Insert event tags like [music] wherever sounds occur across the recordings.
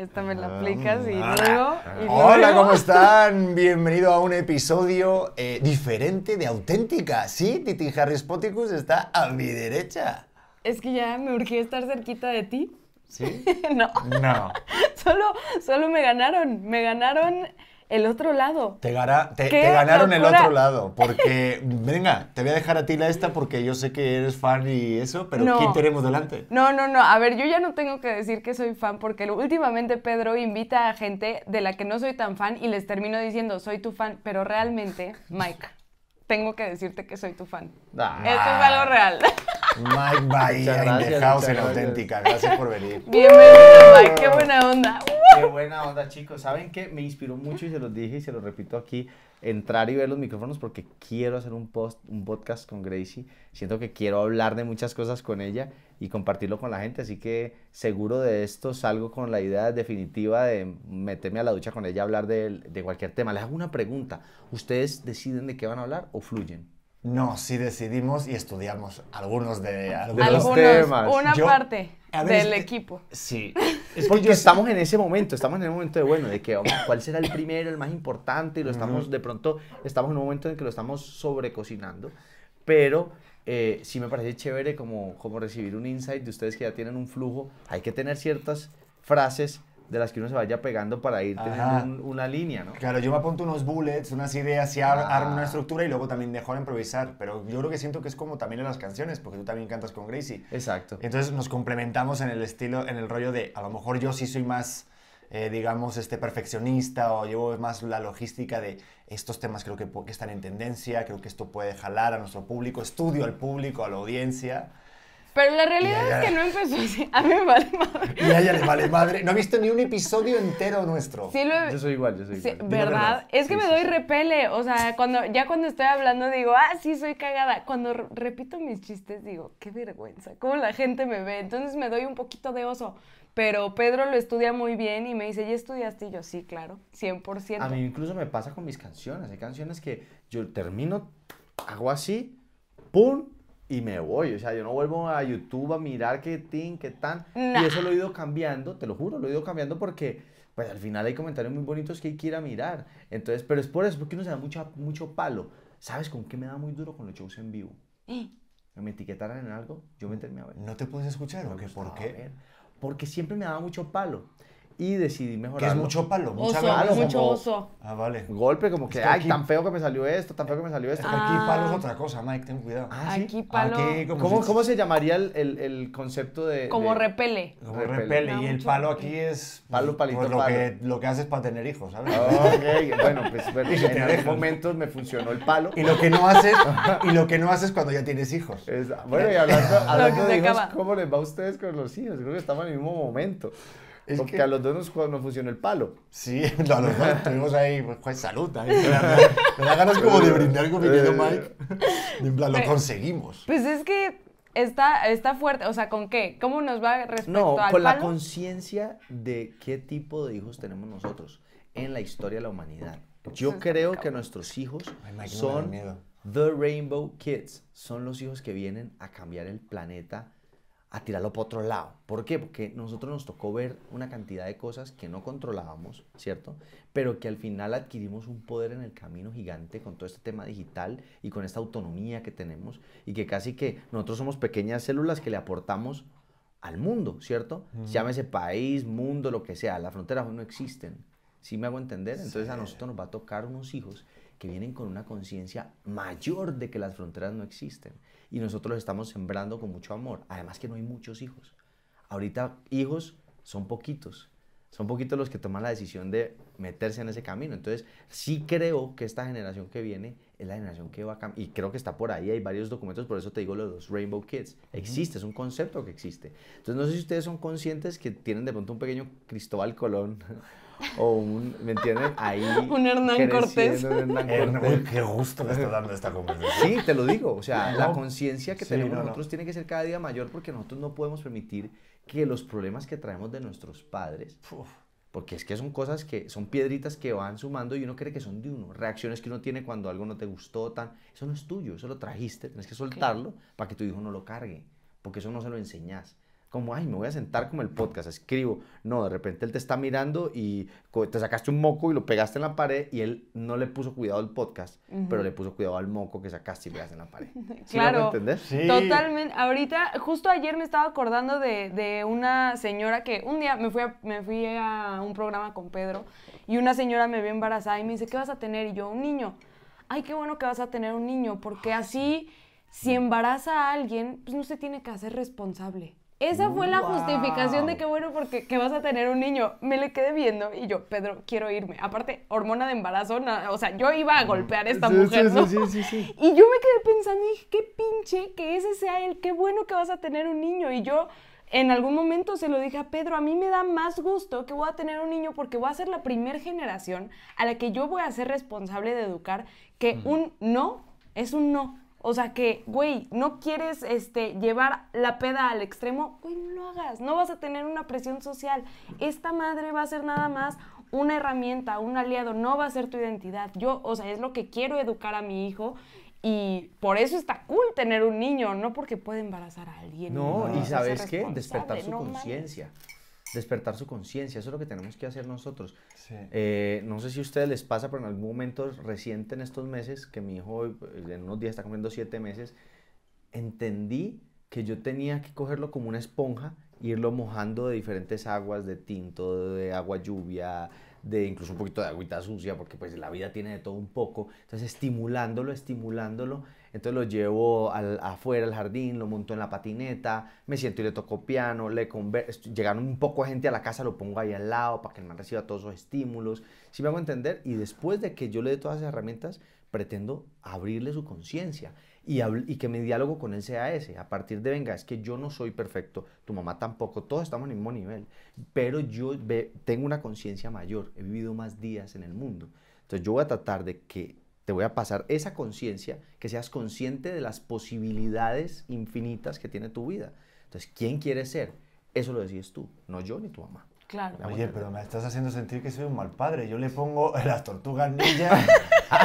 esta me la ah. aplicas y luego. hola, ¿cómo están? Bienvenido a un episodio eh, diferente de auténtica. Sí, Titi Harry Poticus está a mi derecha. Es que ya me urgía estar cerquita de ti. ¿Sí? [laughs] no. No. [laughs] solo, solo me ganaron. Me ganaron el otro lado. Te, ganaron el otro lado. Porque, [laughs] venga, te voy a dejar a ti la esta porque yo sé que eres fan y eso, pero aquí ¿quién tenemos delante? No, no, no. A ver, yo ya no tengo que decir que soy fan porque últimamente Pedro invita a gente de la que no soy tan fan y les termino diciendo, soy tu fan, pero realmente, Mike, tengo que decirte que soy tu fan. Ah. Esto es algo real. [laughs] Mike Bahía de en en Auténtica. Gracias por venir. [laughs] Bienvenido, Mike. Qué buena onda. Qué buena onda, chicos. ¿Saben qué? Me inspiró mucho y se los dije y se los repito aquí. Entrar y ver los micrófonos porque quiero hacer un, post, un podcast con Gracie. Siento que quiero hablar de muchas cosas con ella y compartirlo con la gente. Así que seguro de esto salgo con la idea definitiva de meterme a la ducha con ella hablar de, de cualquier tema. Les hago una pregunta. ¿Ustedes deciden de qué van a hablar o fluyen? No, sí decidimos y estudiamos algunos de, algunos, temas. Una parte del equipo. Sí. Es porque estamos en ese momento, estamos en el momento de, bueno, de que cuál será el primero, el más importante, y lo estamos, de pronto, estamos en un momento en que lo estamos sobrecocinando, pero eh, sí me parece chévere como, como recibir un insight de ustedes que ya tienen un flujo. Hay que tener ciertas frases de las que uno se vaya pegando para ir teniendo una línea, ¿no? Claro, yo me apunto unos bullets, unas ideas y arma armo una ah. estructura y luego también dejo de improvisar. Pero yo creo que siento que es como también en las canciones, porque tú también cantas con Gracie. Exacto. Entonces nos complementamos en el estilo, en el rollo de a lo mejor yo sí soy más. Eh, digamos, este perfeccionista o llevo más la logística de estos temas creo que, que están en tendencia, creo que esto puede jalar a nuestro público, estudio al público, a la audiencia. Pero la realidad es que no empezó así. A mí me vale madre. Y a ella le vale madre. No ha visto ni un episodio entero nuestro. Sí, lo Yo soy igual, yo soy igual. ¿verdad? Es que me doy repele. O sea, cuando, ya cuando estoy hablando digo, ah, sí, soy cagada. Cuando repito mis chistes digo, qué vergüenza, cómo la gente me ve. Entonces me doy un poquito de oso. Pero Pedro lo estudia muy bien y me dice, ¿ya estudiaste? Y yo, sí, claro, 100%. A mí incluso me pasa con mis canciones. Hay canciones que yo termino, hago así, ¡pum! y me voy. O sea, yo no vuelvo a YouTube a mirar qué tin, qué tan. Y eso lo he ido cambiando, te lo juro, lo he ido cambiando porque, pues al final hay comentarios muy bonitos que hay que ir a mirar. Entonces, pero es por eso, porque uno se da mucho, mucho palo. ¿Sabes con qué me da muy duro con los shows en vivo? ¿Eh? [gasps] Me etiquetaran en algo, yo me terminé a ver. ¿No te puedes escuchar o qué? ¿Por qué? porque siempre me daba mucho palo y decidí mejorar. es mucho palo, mucho oso, es mucho oso. Ah, vale. Golpe, como que, ay, tan feo que me salió esto, tan feo que me salió esto. Aquí ah. palo es otra cosa, Mike, ten cuidado. Ah, aquí ah, palo. ¿Cómo, ¿Cómo, se llamaría el, el, concepto de. Como repele. Como repele. y el palo aquí es. Palo, pues, palito, pues, lo Que, lo que haces para tener hijos, ¿sabes? ok, bueno, pues en algún momentos me funcionó el palo. Y lo que no haces, y lo que no haces cuando ya tienes hijos. Es... bueno, y hablando, [laughs] de hijos, ¿cómo les va a ustedes con los hijos? Creo que estamos en el mismo momento. Porque a los dos nos, funciona el palo. Sí, [laughs] a los dos estuvimos ahí, pues, pues, salud? Me da ganas como de brindar con mi querido eh, Mike. lo conseguimos. Pues es que está, está fuerte, o sea, ¿con qué? ¿Cómo nos va respecto no, con la conciencia de qué tipo de hijos tenemos nosotros en la historia de la humanidad. Yo creo que nuestros hijos son the rainbow kids, son los hijos que vienen a cambiar el planeta a tirarlo por otro lado. ¿Por qué? Porque nosotros nos tocó ver una cantidad de cosas que no controlábamos, ¿cierto? Pero que al final adquirimos un poder en el camino gigante con todo este tema digital y con esta autonomía que tenemos y que casi que nosotros somos pequeñas células que le aportamos al mundo, ¿cierto? Llámese país, mundo, lo que sea, las fronteras no existen. ¿Sí me hago entender? Entonces a nosotros nos va a tocar unos hijos que vienen con una conciencia mayor de que las fronteras no existen y nosotros los estamos sembrando con mucho amor. Además que no hay muchos hijos. Ahorita hijos son poquitos. Son poquitos los que toman la decisión de meterse en ese camino. Entonces, sí creo que esta generación que viene es la generación que va a cambiar. Y creo que está por ahí, hay varios documentos, por eso te digo lo de los Rainbow Kids. Existe, es un concepto que existe. Entonces, no sé si ustedes son conscientes que tienen de pronto un pequeño Cristóbal Colón o un, ¿me entiendes? Ahí. [laughs] un Hernán Cortés. Hernán eh, Qué gusto me está dando esta conversación. Sí, te lo digo. O sea, la conciencia que tenemos nosotros tiene que ser cada día mayor porque nosotros no podemos permitir que los problemas que traemos de nuestros padres. porque es que son cosas que son piedritas que van sumando y uno cree que son de uno, reacciones que uno tiene cuando algo no te gustó, tan, eso no es tuyo, eso lo trajiste, tienes que soltarlo para que tu hijo no lo cargue, porque eso no se lo enseñas como, ay, me voy a sentar como el podcast, escribo. No, de repente él te está mirando y te sacaste un moco y lo pegaste en la pared y él no le puso cuidado al podcast, pero le puso cuidado al moco que sacaste y pegaste en la pared. [laughs] claro. Lo Totalmente. Ahorita, justo ayer me estaba acordando de, una señora que un día me fui, me fui a un programa con Pedro y una señora me vio embarazada y me dice, ¿qué vas a tener? Y yo, un niño. Ay, qué bueno que vas a tener un niño, porque así si embaraza a alguien, pues no se tiene que hacer responsable. Esa fue la justificación de que bueno, porque que vas a tener un niño. Me le quedé viendo y yo, Pedro, quiero irme. Aparte, hormona de embarazo, o sea, yo iba a golpear a esta mujer, sí, ¿no? sí, Y yo me quedé pensando y dije, qué pinche que ese sea él, qué bueno que vas a tener un niño. Y yo en algún momento se lo dije a Pedro, a mí me da más gusto que voy a tener un niño porque voy a ser la primera generación a la que yo voy a ser responsable de educar que un no es un no o sea que, güey, no quieres este, llevar la peda al extremo, güey, no lo hagas. No vas a tener una presión social. Esta madre va a ser nada más una herramienta, un aliado, no va a ser tu identidad. Yo, o sea, es lo que quiero educar a mi hijo. Y por eso está cool tener un niño, no porque puede embarazar a alguien. No, y sabes qué, despertar su conciencia despertar su conciencia, eso es lo que tenemos que hacer nosotros. Eh, no sé si a ustedes les pasa, pero en algún momento reciente en estos meses, que mi hijo eh, en unos días está cumpliendo siete meses, entendí que yo tenía que cogerlo como una esponja, irlo mojando de diferentes aguas, de tinto, de agua lluvia, de incluso un poquito de agüita sucia, porque pues la vida tiene de todo un poco, entonces estimulándolo, estimulándolo entonces lo llevo al, afuera al jardín, lo monto en la patineta, me siento y le toco piano, le llegaron un poco a gente a la casa, lo pongo ahí al lado para que el man reciba todos esos estímulos. Si ¿Sí me hago entender, y después de que yo le dé todas esas herramientas, pretendo abrirle su conciencia y, y, que mi diálogo con él sea ese. A partir de, venga, es que yo no soy perfecto, tu mamá tampoco, todos estamos en el mismo nivel, pero yo tengo una conciencia mayor, he vivido más días en el mundo. Entonces yo voy a tratar de que te voy a pasar esa conciencia, que seas consciente de las posibilidades infinitas que tiene tu vida. Entonces, ¿quién quieres ser? Eso lo decides tú, no yo ni tu mamá. Claro. Oye, pero me estás haciendo sentir que soy un mal padre. Yo le pongo [laughs] las tortugas ninja,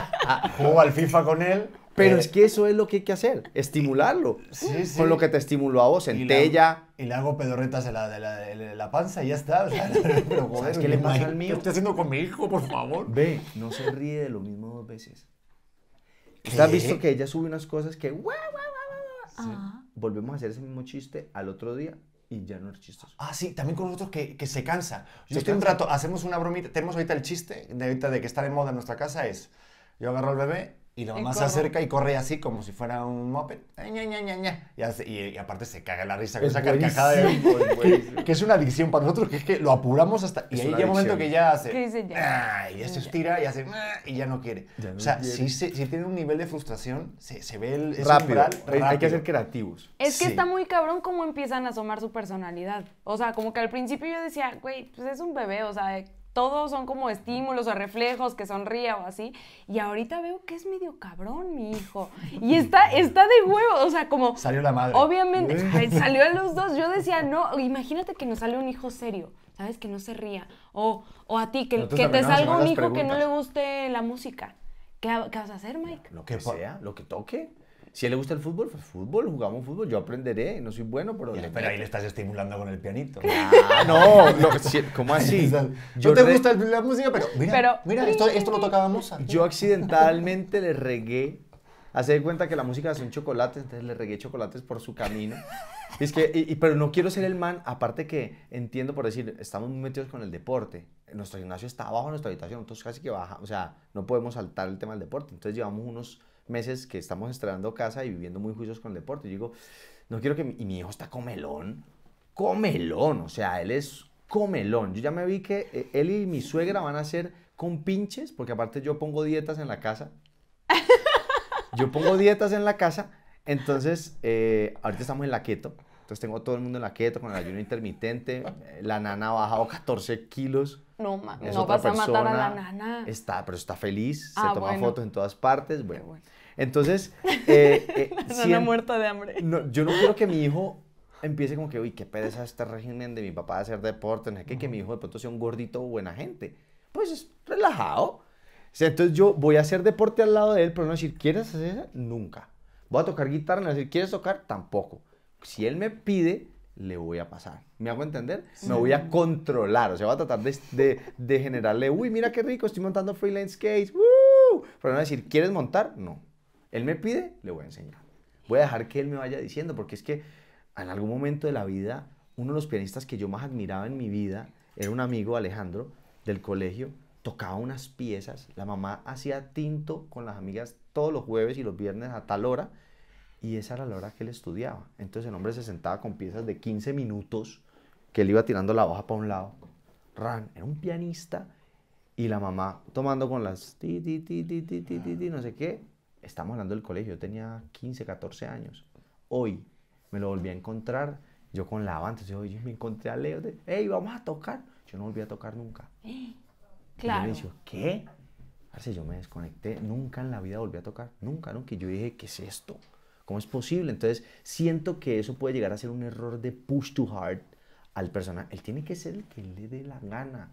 [laughs] juego al FIFA con él, pero es que eso es lo que hay que hacer, estimularlo. Sí, sí. Con lo que te estimuló a vos, centella. Y le hago pedorretas de la, de la, panza y ya está. [laughs] pero qué le pasa al mío? ¿Qué estoy haciendo con mi hijo, por favor? Ve, no se ríe de lo mismo dos veces. ¿Te has visto que ella sube unas cosas que... sí. Volvemos a hacer ese mismo chiste al otro día y ya no es chistoso. Ah, sí, también con nosotros que, se cansa. Yo estoy un rato, hacemos una bromita, tenemos ahorita el chiste de ahorita de que está en moda en nuestra casa es, yo agarro al bebé y la mamá se acerca y corre así como si fuera un moped. y, aparte se caga la risa con esa carcajada. De, que, que, es una adicción para nosotros, que es que lo apuramos hasta... y ahí llega un momento que ya hace... ya? y ya se estira y hace... Ah", y ya no quiere. o sea, Si, si, tiene un nivel de frustración, se, ve el... Rápido, Hay que ser creativos. Es que está muy cabrón cómo empiezan a asomar su personalidad. O sea, como que al principio yo decía, güey, pues es un bebé, o sea, todos son como estímulos o reflejos que sonría o así. Y ahorita veo que es medio cabrón mi hijo. Y está, está de huevo, o sea, como... Salió la madre. Obviamente, salió a [laughs] los dos. Yo decía, no, imagínate que nos sale un hijo serio. ¿sabes? Que no se ría. O, o a ti, que, te, salga un hijo que no le guste la música. ¿Qué, ¿Qué, vas a hacer, Mike? Lo que sea, lo que toque. Si a él le gusta el fútbol, pues fútbol, jugamos fútbol, yo aprenderé, no soy bueno, pero... Le pero ahí le estás estimulando con el pianito. no, no, [laughs] ¿cómo así? [laughs] Yo no te gusta la música, pero mira, mira esto, esto lo tocaba Yo accidentalmente le regué hace de cuenta que la música un chocolate, entonces le regué chocolates por su camino. es que, y, pero no quiero ser el man, aparte que entiendo por decir, estamos muy metidos con el deporte. Nuestro gimnasio está abajo de nuestra habitación, entonces casi que baja, o sea, no podemos saltar el tema del deporte. Entonces llevamos unos meses que estamos estrenando casa y viviendo muy juicios con el deporte. Y digo, no quiero que... y mi hijo está comelón. Comelón, o sea, él es comelón. Yo ya me vi que eh, él y mi suegra van a ser con pinches, porque aparte yo pongo dietas en la casa. Yo pongo dietas en la casa, entonces eh, ahorita estamos en la keto. Entonces tengo todo el mundo en la keto con el ayuno intermitente. La nana ha bajado 14 kilos. No, no vas a matar a la nana. Está, pero está feliz, se ah, toma fotos en todas partes. bueno. Entonces, eh, eh, [laughs] de hambre. yo no quiero que mi hijo empiece como que, uy, qué pereza este régimen de mi papá de hacer deporte, no que, que mi hijo de pronto sea un gordito buena gente. Pues es relajado. O sea, entonces yo voy a hacer deporte al lado de él, pero no decir, ¿quieres hacer eso? Nunca. Voy a tocar guitarra, no decir, ¿quieres tocar? Tampoco. Si él me pide, le voy a pasar. ¿Me hago entender? no Me voy a controlar. O sea, voy a tratar de, de, de generarle, uy, mira qué rico, estoy montando freelance skates, Pero no decir, ¿quieres montar? No. Él me pide, le voy a enseñar. Voy a dejar que él me vaya diciendo, porque es que en algún momento de la vida, uno de los pianistas que yo más admiraba en mi vida era un amigo, Alejandro, del colegio, tocaba unas piezas, la mamá hacía tinto con las amigas todos los jueves y los viernes a tal hora, y esa era la hora que él estudiaba. Entonces el hombre se sentaba con piezas de 15 minutos, que él iba tirando la hoja para un lado. Ran, era un pianista, y la mamá tomando con las no sé qué, estamos hablando del colegio, yo tenía 15, 14 años. Hoy me lo volví a encontrar yo con la banda. Entonces, me encontré a Leo, de, hey, vamos a tocar. Yo no volví a tocar nunca. [gasps] Claro. Y yo me ¿qué? yo me desconecté, nunca en la vida volví a tocar, nunca, nunca. Que yo dije, ¿qué es esto? ¿Cómo es posible? Entonces, siento que eso puede llegar a ser un error de push too hard al personal Él tiene que ser el que le dé la gana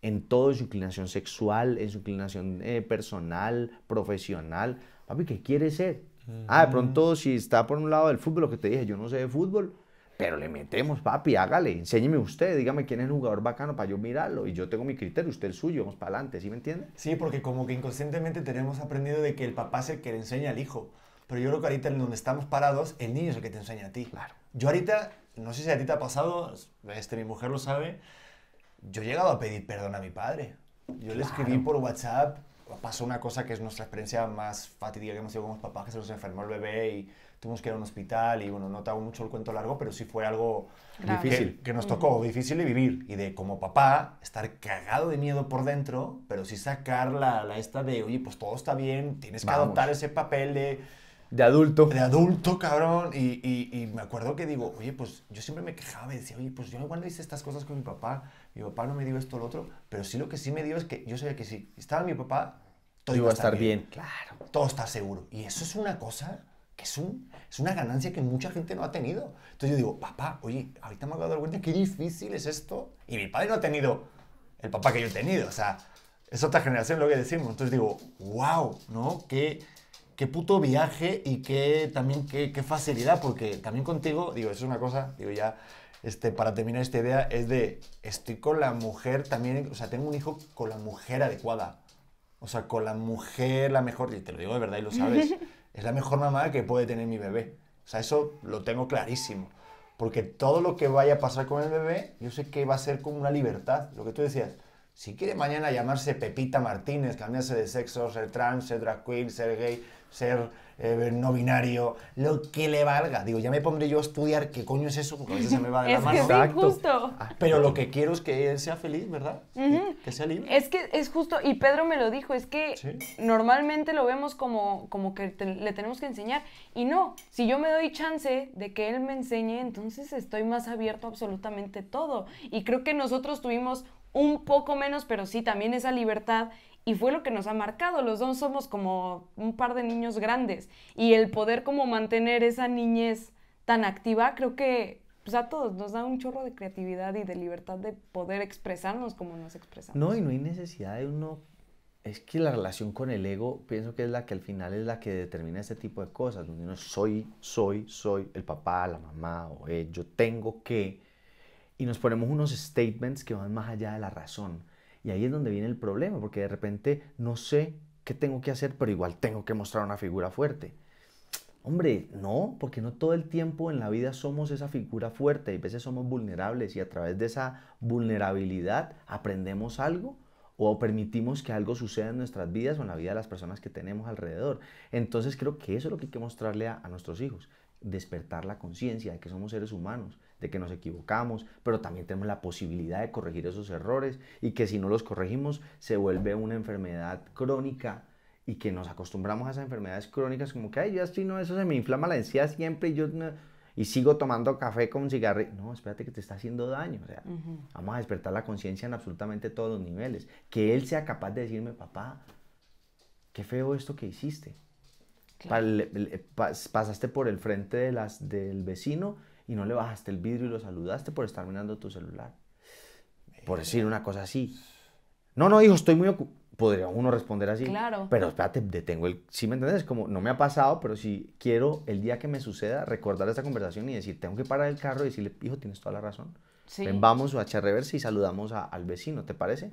en todo, su inclinación sexual, en su inclinación eh, personal, profesional papi, ¿qué quiere ser? Ah, de pronto si está por un lado del fútbol, lo que te dije, yo no sé de fútbol, pero le metemos, papi, hágale, enséñeme usted, dígame quién es el jugador bacano para yo mirarlo y yo tengo mi criterio, usted el suyo, vamos para adelante, ¿sí me entiende? Sí, porque como que inconscientemente tenemos aprendido de que el papá es el que le enseña al hijo, pero yo creo que ahorita en donde estamos parados, el niño es el que te enseña a ti. Claro. Yo ahorita, no sé si a ti te ha pasado, este, mi mujer lo sabe, yo he llegado a pedir perdón a mi padre. Yo le escribí por WhatsApp, pasó una cosa que es nuestra experiencia más fatídica que hemos tenido como papás, que se nos enfermó el bebé y tuvimos que ir a un hospital y bueno, no te mucho el cuento largo, pero sí fue algo difícil que, nos tocó, difícil de vivir y de como papá estar cagado de miedo por dentro, pero sí sacar la, esta de, oye, pues todo está bien, tienes que adoptar ese papel de... De adulto. De adulto, cabrón. Y, y, me acuerdo que digo, oye, pues yo siempre me quejaba y decía, oye, pues yo igual no hice estas cosas con mi papá mi papá no me dio esto o lo otro, pero sí lo que sí me dio es que yo sabía que si estaba mi papá, todo iba a estar bien. Claro. Todo está seguro. Y eso es una cosa que es, un, es una ganancia que mucha gente no ha tenido. Entonces yo digo, papá, oye, ahorita me he dado cuenta qué difícil es esto. Y mi padre no ha tenido el papá que yo he tenido. O sea, es otra generación lo que decimos. Entonces digo, wow, ¿no? Qué, qué puto viaje y qué, también qué, qué facilidad, porque también contigo, digo, eso es una cosa, digo, ya este, para terminar esta idea, es de, estoy con la mujer también, o sea, tengo un hijo con la mujer adecuada. O sea, con la mujer, la mejor, y te lo digo de verdad y lo sabes, [laughs] es la mejor mamá que puede tener mi bebé. O sea, eso lo tengo clarísimo. Porque todo lo que vaya a pasar con el bebé, yo sé que va a ser como una libertad, lo que tú decías si quiere mañana llamarse Pepita Martínez, cambiarse de sexo, ser trans, ser drag queen, ser gay, ser eh, no binario, lo que le valga. Digo, ya me pondré yo a estudiar qué coño es eso, porque a veces se me va de la mano. es ah, Pero lo que quiero es que él sea feliz, ¿verdad? Que sea libre. Es que es justo, y Pedro me lo dijo, es que normalmente lo vemos como, como que le tenemos que enseñar. Y no, si yo me doy chance de que él me enseñe, entonces estoy más abierto a absolutamente todo. Y creo que nosotros tuvimos un poco menos, pero sí también esa libertad y fue lo que nos ha marcado. Los dos somos como un par de niños grandes y el poder como mantener esa niñez tan activa creo que pues a todos nos da un chorro de creatividad y de libertad de poder expresarnos como nos expresamos. No, y no hay necesidad de uno... Es que la relación con el ego pienso que es la que al final es la que determina este tipo de cosas. Donde uno soy, soy, soy el papá, la mamá o eh, yo tengo que y nos ponemos unos statements que van más allá de la razón. Y ahí es donde viene el problema, porque de repente no sé qué tengo que hacer, pero igual tengo que mostrar una figura fuerte. Hombre, no, porque no todo el tiempo en la vida somos esa figura fuerte, y veces somos vulnerables y a través de esa vulnerabilidad aprendemos algo o permitimos que algo suceda en nuestras vidas o en la vida de las personas que tenemos alrededor. Entonces creo que eso es lo que hay que mostrarle a nuestros hijos, despertar la conciencia de que somos seres humanos, de que nos equivocamos, pero también tenemos la posibilidad de corregir esos errores y que si no los corregimos se vuelve una enfermedad crónica y que nos acostumbramos a esas enfermedades crónicas como que, ay, ya estoy, no, eso se me inflama la encía siempre y yo... y sigo tomando café con cigarrillo. No, espérate que te está haciendo daño. O sea, vamos a despertar la conciencia en absolutamente todos los niveles. Que él sea capaz de decirme, papá, qué feo esto que hiciste. pasaste por el frente de las, del vecino y no le bajaste el vidrio y lo saludaste por estar mirando tu celular. Por decir una cosa así. No, no, hijo, estoy muy ocupado. Podría uno responder así. Claro. Pero espérate, detengo el. ¿Sí me entiendes? Como no me ha pasado, pero si quiero el día que me suceda recordar esta conversación y decir, tengo que parar el carro y decirle, hijo, tienes toda la razón. Sí. vamos a echar reversa y saludamos al vecino, ¿te parece?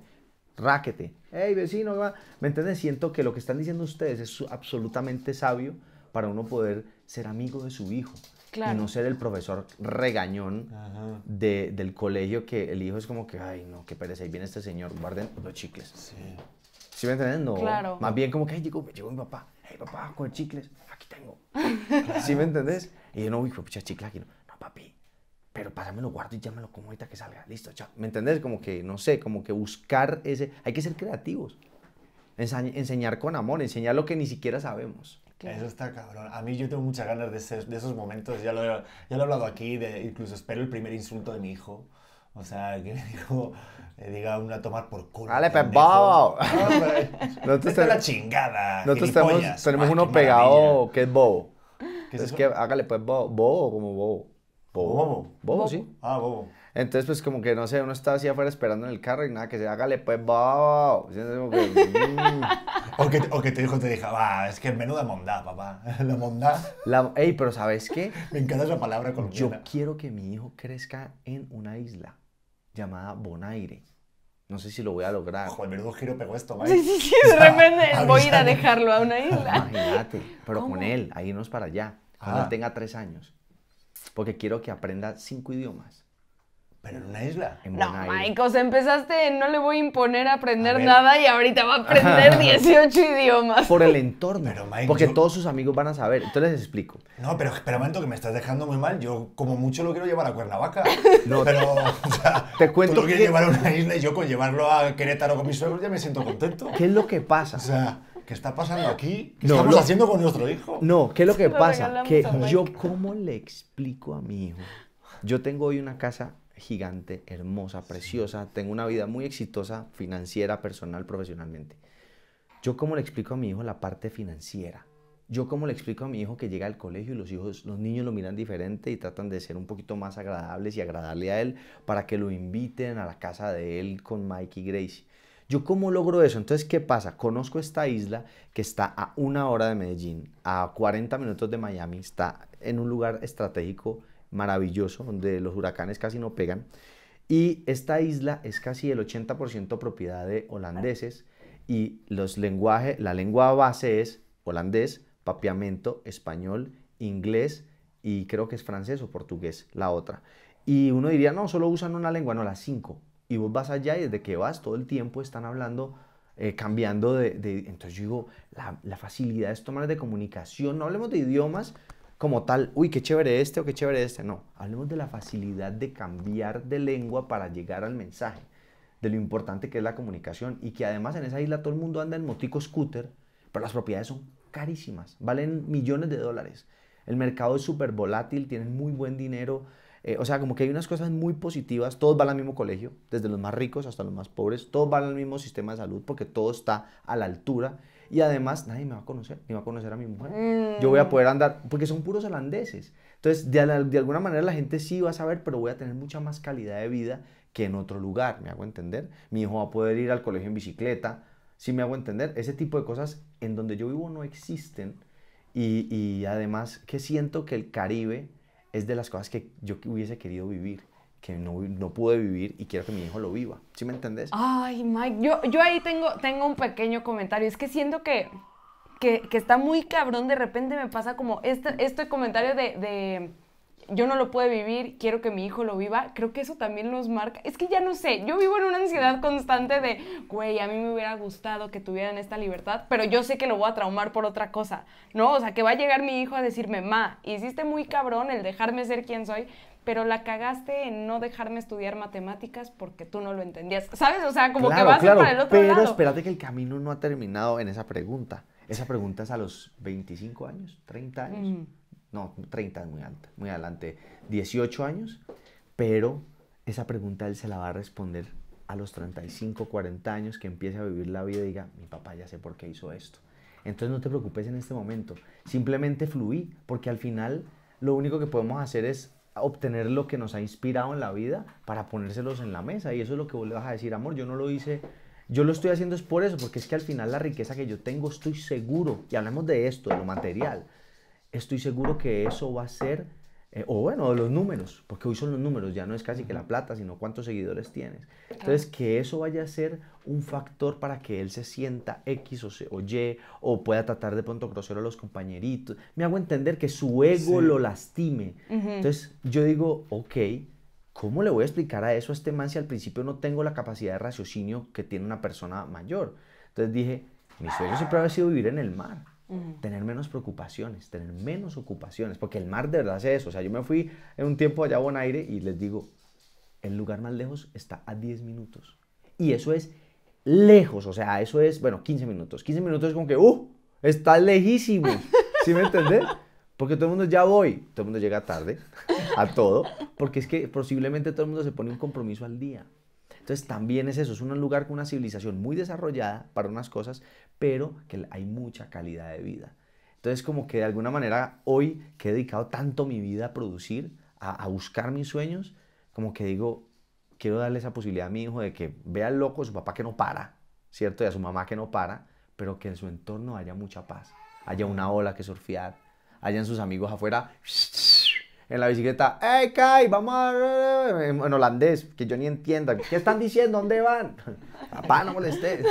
Ráquete. Hey, vecino, ¿me entiendes? Siento que lo que están diciendo ustedes es absolutamente sabio para uno poder ser amigo de su hijo, y no ser el profesor regañón de, del colegio que el hijo es como que, ay, no, qué pereza, ahí viene este señor, guarden los chicles. Sí. ¿Sí me entiendes? No. Claro. Más bien como que, ay, llegó, llegó mi papá, ay, papá, con chicles, aquí tengo. [laughs] ¿Sí me entendés? Y yo, no, hijo, pucha, chicles aquí. No, papi, pero pásamelo, lo guardo y llámelo como ahorita que salga. Listo, chao. ¿Me entendés? Como que, no sé, como que buscar ese... Hay que ser creativos. enseñar con amor, enseñar lo que ni siquiera sabemos. Eso está cabrón. A mí yo tengo muchas ganas de, de esos momentos. Ya lo, ya lo he hablado aquí, de, incluso espero el primer insulto de mi hijo. O sea, que me dijo, le diga una tomar por culo. ¡Dale, bobo. no [laughs] te está la chingada. Nosotros tenemos, tenemos uno pegado que es bobo. es, que hágale pues bobo, bobo como bobo. Bobo. Bobo, bobo sí. Ah, bobo. Entonces, pues como que no sé, uno está así afuera esperando en el carro y nada, que se hágale, pues va. Mm. [laughs] o, que, o que tu hijo te dijo, va, es que menuda mondá, papá. [laughs] La mondá. La, ey, pero ¿sabes qué? Me encanta esa palabra colombiana. Yo quiero que mi hijo crezca en una isla llamada Bonaire. No sé si lo voy a lograr. Ojo, el menudo giro pegó esto, ¿vale? Sí, sí, sí, de repente voy a ir a dejarlo a una isla. Imagínate, pero con él, a irnos para allá, cuando él ah. tenga tres años. Porque quiero que aprenda cinco idiomas. Pero en una isla. no, Maicos, empezaste en no le voy a imponer a aprender nada y ahorita va a aprender 18 [laughs] idiomas. Por el entorno. Pero, porque todos sus amigos van a saber. Entonces les explico. No, pero espera un momento que me estás dejando muy mal. Yo como mucho lo quiero llevar a Cuernavaca. [laughs] No, pero o sea, te cuento tú lo quieres que... llevar a una isla y yo con llevarlo a Querétaro con mis suegros ya me siento contento. ¿Qué es lo que pasa? O sea, ¿qué está pasando aquí? ¿Qué estamos haciendo con nuestro hijo? No, ¿qué es lo que pasa? Que yo cómo le explico a mi hijo. Yo tengo hoy una casa gigante, hermosa, preciosa, tengo una vida muy exitosa financiera, personal, profesionalmente. Yo cómo le explico a mi hijo la parte financiera. Yo cómo le explico a mi hijo que llega al colegio y los hijos, los niños lo miran diferente y tratan de ser un poquito más agradables y agradarle a él para que lo inviten a la casa de él con Mike y Grace. ¿Yo cómo logro eso? Entonces, ¿qué pasa? Conozco esta isla que está a una hora de Medellín, a 40 minutos de Miami, está en un lugar estratégico maravilloso, donde los huracanes casi no pegan. Y esta isla es casi el 80% propiedad de holandeses y los lenguajes, la lengua base es holandés, papiamento, español, inglés y creo que es francés o portugués, la otra. Y uno diría, no, solo usan una lengua, no, las cinco. Y vos vas allá y desde que vas todo el tiempo están hablando, eh, cambiando de, Entonces yo digo, la, facilidad de tomar de comunicación, no hablemos de idiomas, como tal, uy, qué chévere este o qué chévere este. No, hablemos de la facilidad de cambiar de lengua para llegar al mensaje, de lo importante que es la comunicación y que además en esa isla todo el mundo anda en motico scooter, pero las propiedades son carísimas, valen millones de dólares. El mercado es súper volátil, tienen muy buen dinero. Eh, o sea, como que hay unas cosas muy positivas. Todos van al mismo colegio, desde los más ricos hasta los más pobres. Todos van al mismo sistema de salud porque todo está a la altura. Y además nadie me va a conocer, ni va a conocer a mi mujer. Mm. Yo voy a poder andar, porque son puros holandeses. Entonces, de, alguna manera la gente sí va a saber, pero voy a tener mucha más calidad de vida que en otro lugar, ¿me hago entender? Mi hijo va a poder ir al colegio en bicicleta, si ¿sí me hago entender? Ese tipo de cosas en donde yo vivo no existen. Y, y además que siento que el Caribe es de las cosas que yo hubiese querido vivir que no, no, pude vivir y quiero que mi hijo lo viva. ¿Sí me entendés? Ay, Mike, yo, yo ahí tengo, tengo un pequeño comentario. Es que siento que, que, está muy cabrón. De repente me pasa como este, este comentario de, de yo no lo pude vivir, quiero que mi hijo lo viva, creo que eso también nos marca. Es que ya no sé, yo vivo en una ansiedad constante de, güey, a mí me hubiera gustado que tuvieran esta libertad, pero yo sé que lo voy a traumar por otra cosa, ¿no? O sea, que va a llegar mi hijo a decirme, ma, hiciste muy cabrón el dejarme ser quien soy, pero la cagaste en no dejarme estudiar matemáticas porque tú no lo entendías. ¿Sabes? O sea, como que vas para el otro pero lado. Pero espérate que el camino no ha terminado en esa pregunta. Esa pregunta es a los 25 años, 30 años. No, 30 es muy alta, muy adelante. 18 años, pero esa pregunta él se la va a responder a los 35, 40 años que empiece a vivir la vida y diga, mi papá ya sé por qué hizo esto. Entonces no te preocupes en este momento, simplemente fluí, porque al final lo único que podemos hacer es obtener lo que nos ha inspirado en la vida para ponérselos en la mesa. Y eso es lo que vos le vas a decir, amor, yo no lo hice, yo lo estoy haciendo es por eso, porque es que al final la riqueza que yo tengo estoy seguro, y hablamos de esto, de lo material, estoy seguro que eso va a ser eh, o bueno, los números, porque hoy son los números, ya no es casi que la plata, sino cuántos seguidores tienes. Entonces, que eso vaya a ser un factor para que él se sienta X o, Y, o pueda tratar de pronto grosero a los compañeritos. Me hago entender que su ego lo lastime. Entonces, yo digo, ok, ¿cómo le voy a explicar a eso a este man si al principio no tengo la capacidad de raciocinio que tiene una persona mayor? Entonces dije, mi sueño siempre ha sido vivir en el mar. Tener menos preocupaciones, tener menos ocupaciones, porque el mar de verdad hace eso. O sea, yo me fui en un tiempo allá a aire y les digo, el lugar más lejos está a 10 minutos. Y eso es lejos, o sea, eso es, bueno, 15 minutos. 15 minutos es como que, ¡uh! Está lejísimo. [laughs] ¿Sí me entendés? Porque todo el mundo ya voy, todo el mundo llega tarde a todo, porque es que posiblemente todo el mundo se pone un compromiso al día. Entonces también es eso, es un lugar con una civilización muy desarrollada para unas cosas, pero que hay mucha calidad de vida. Entonces como que de alguna manera hoy que he dedicado tanto mi vida a producir, a, buscar mis sueños, como que digo, quiero darle esa posibilidad a mi hijo de que vea al loco a su papá que no para, ¿cierto? Y a su mamá que no para, pero que en su entorno haya mucha paz, haya una ola que surfear, hayan sus amigos afuera en la bicicleta, ¡Hey, Kai! Vamos a... en, holandés, que yo ni entienda. ¿Qué están diciendo? ¿Dónde van? [laughs] Papá, no molestes.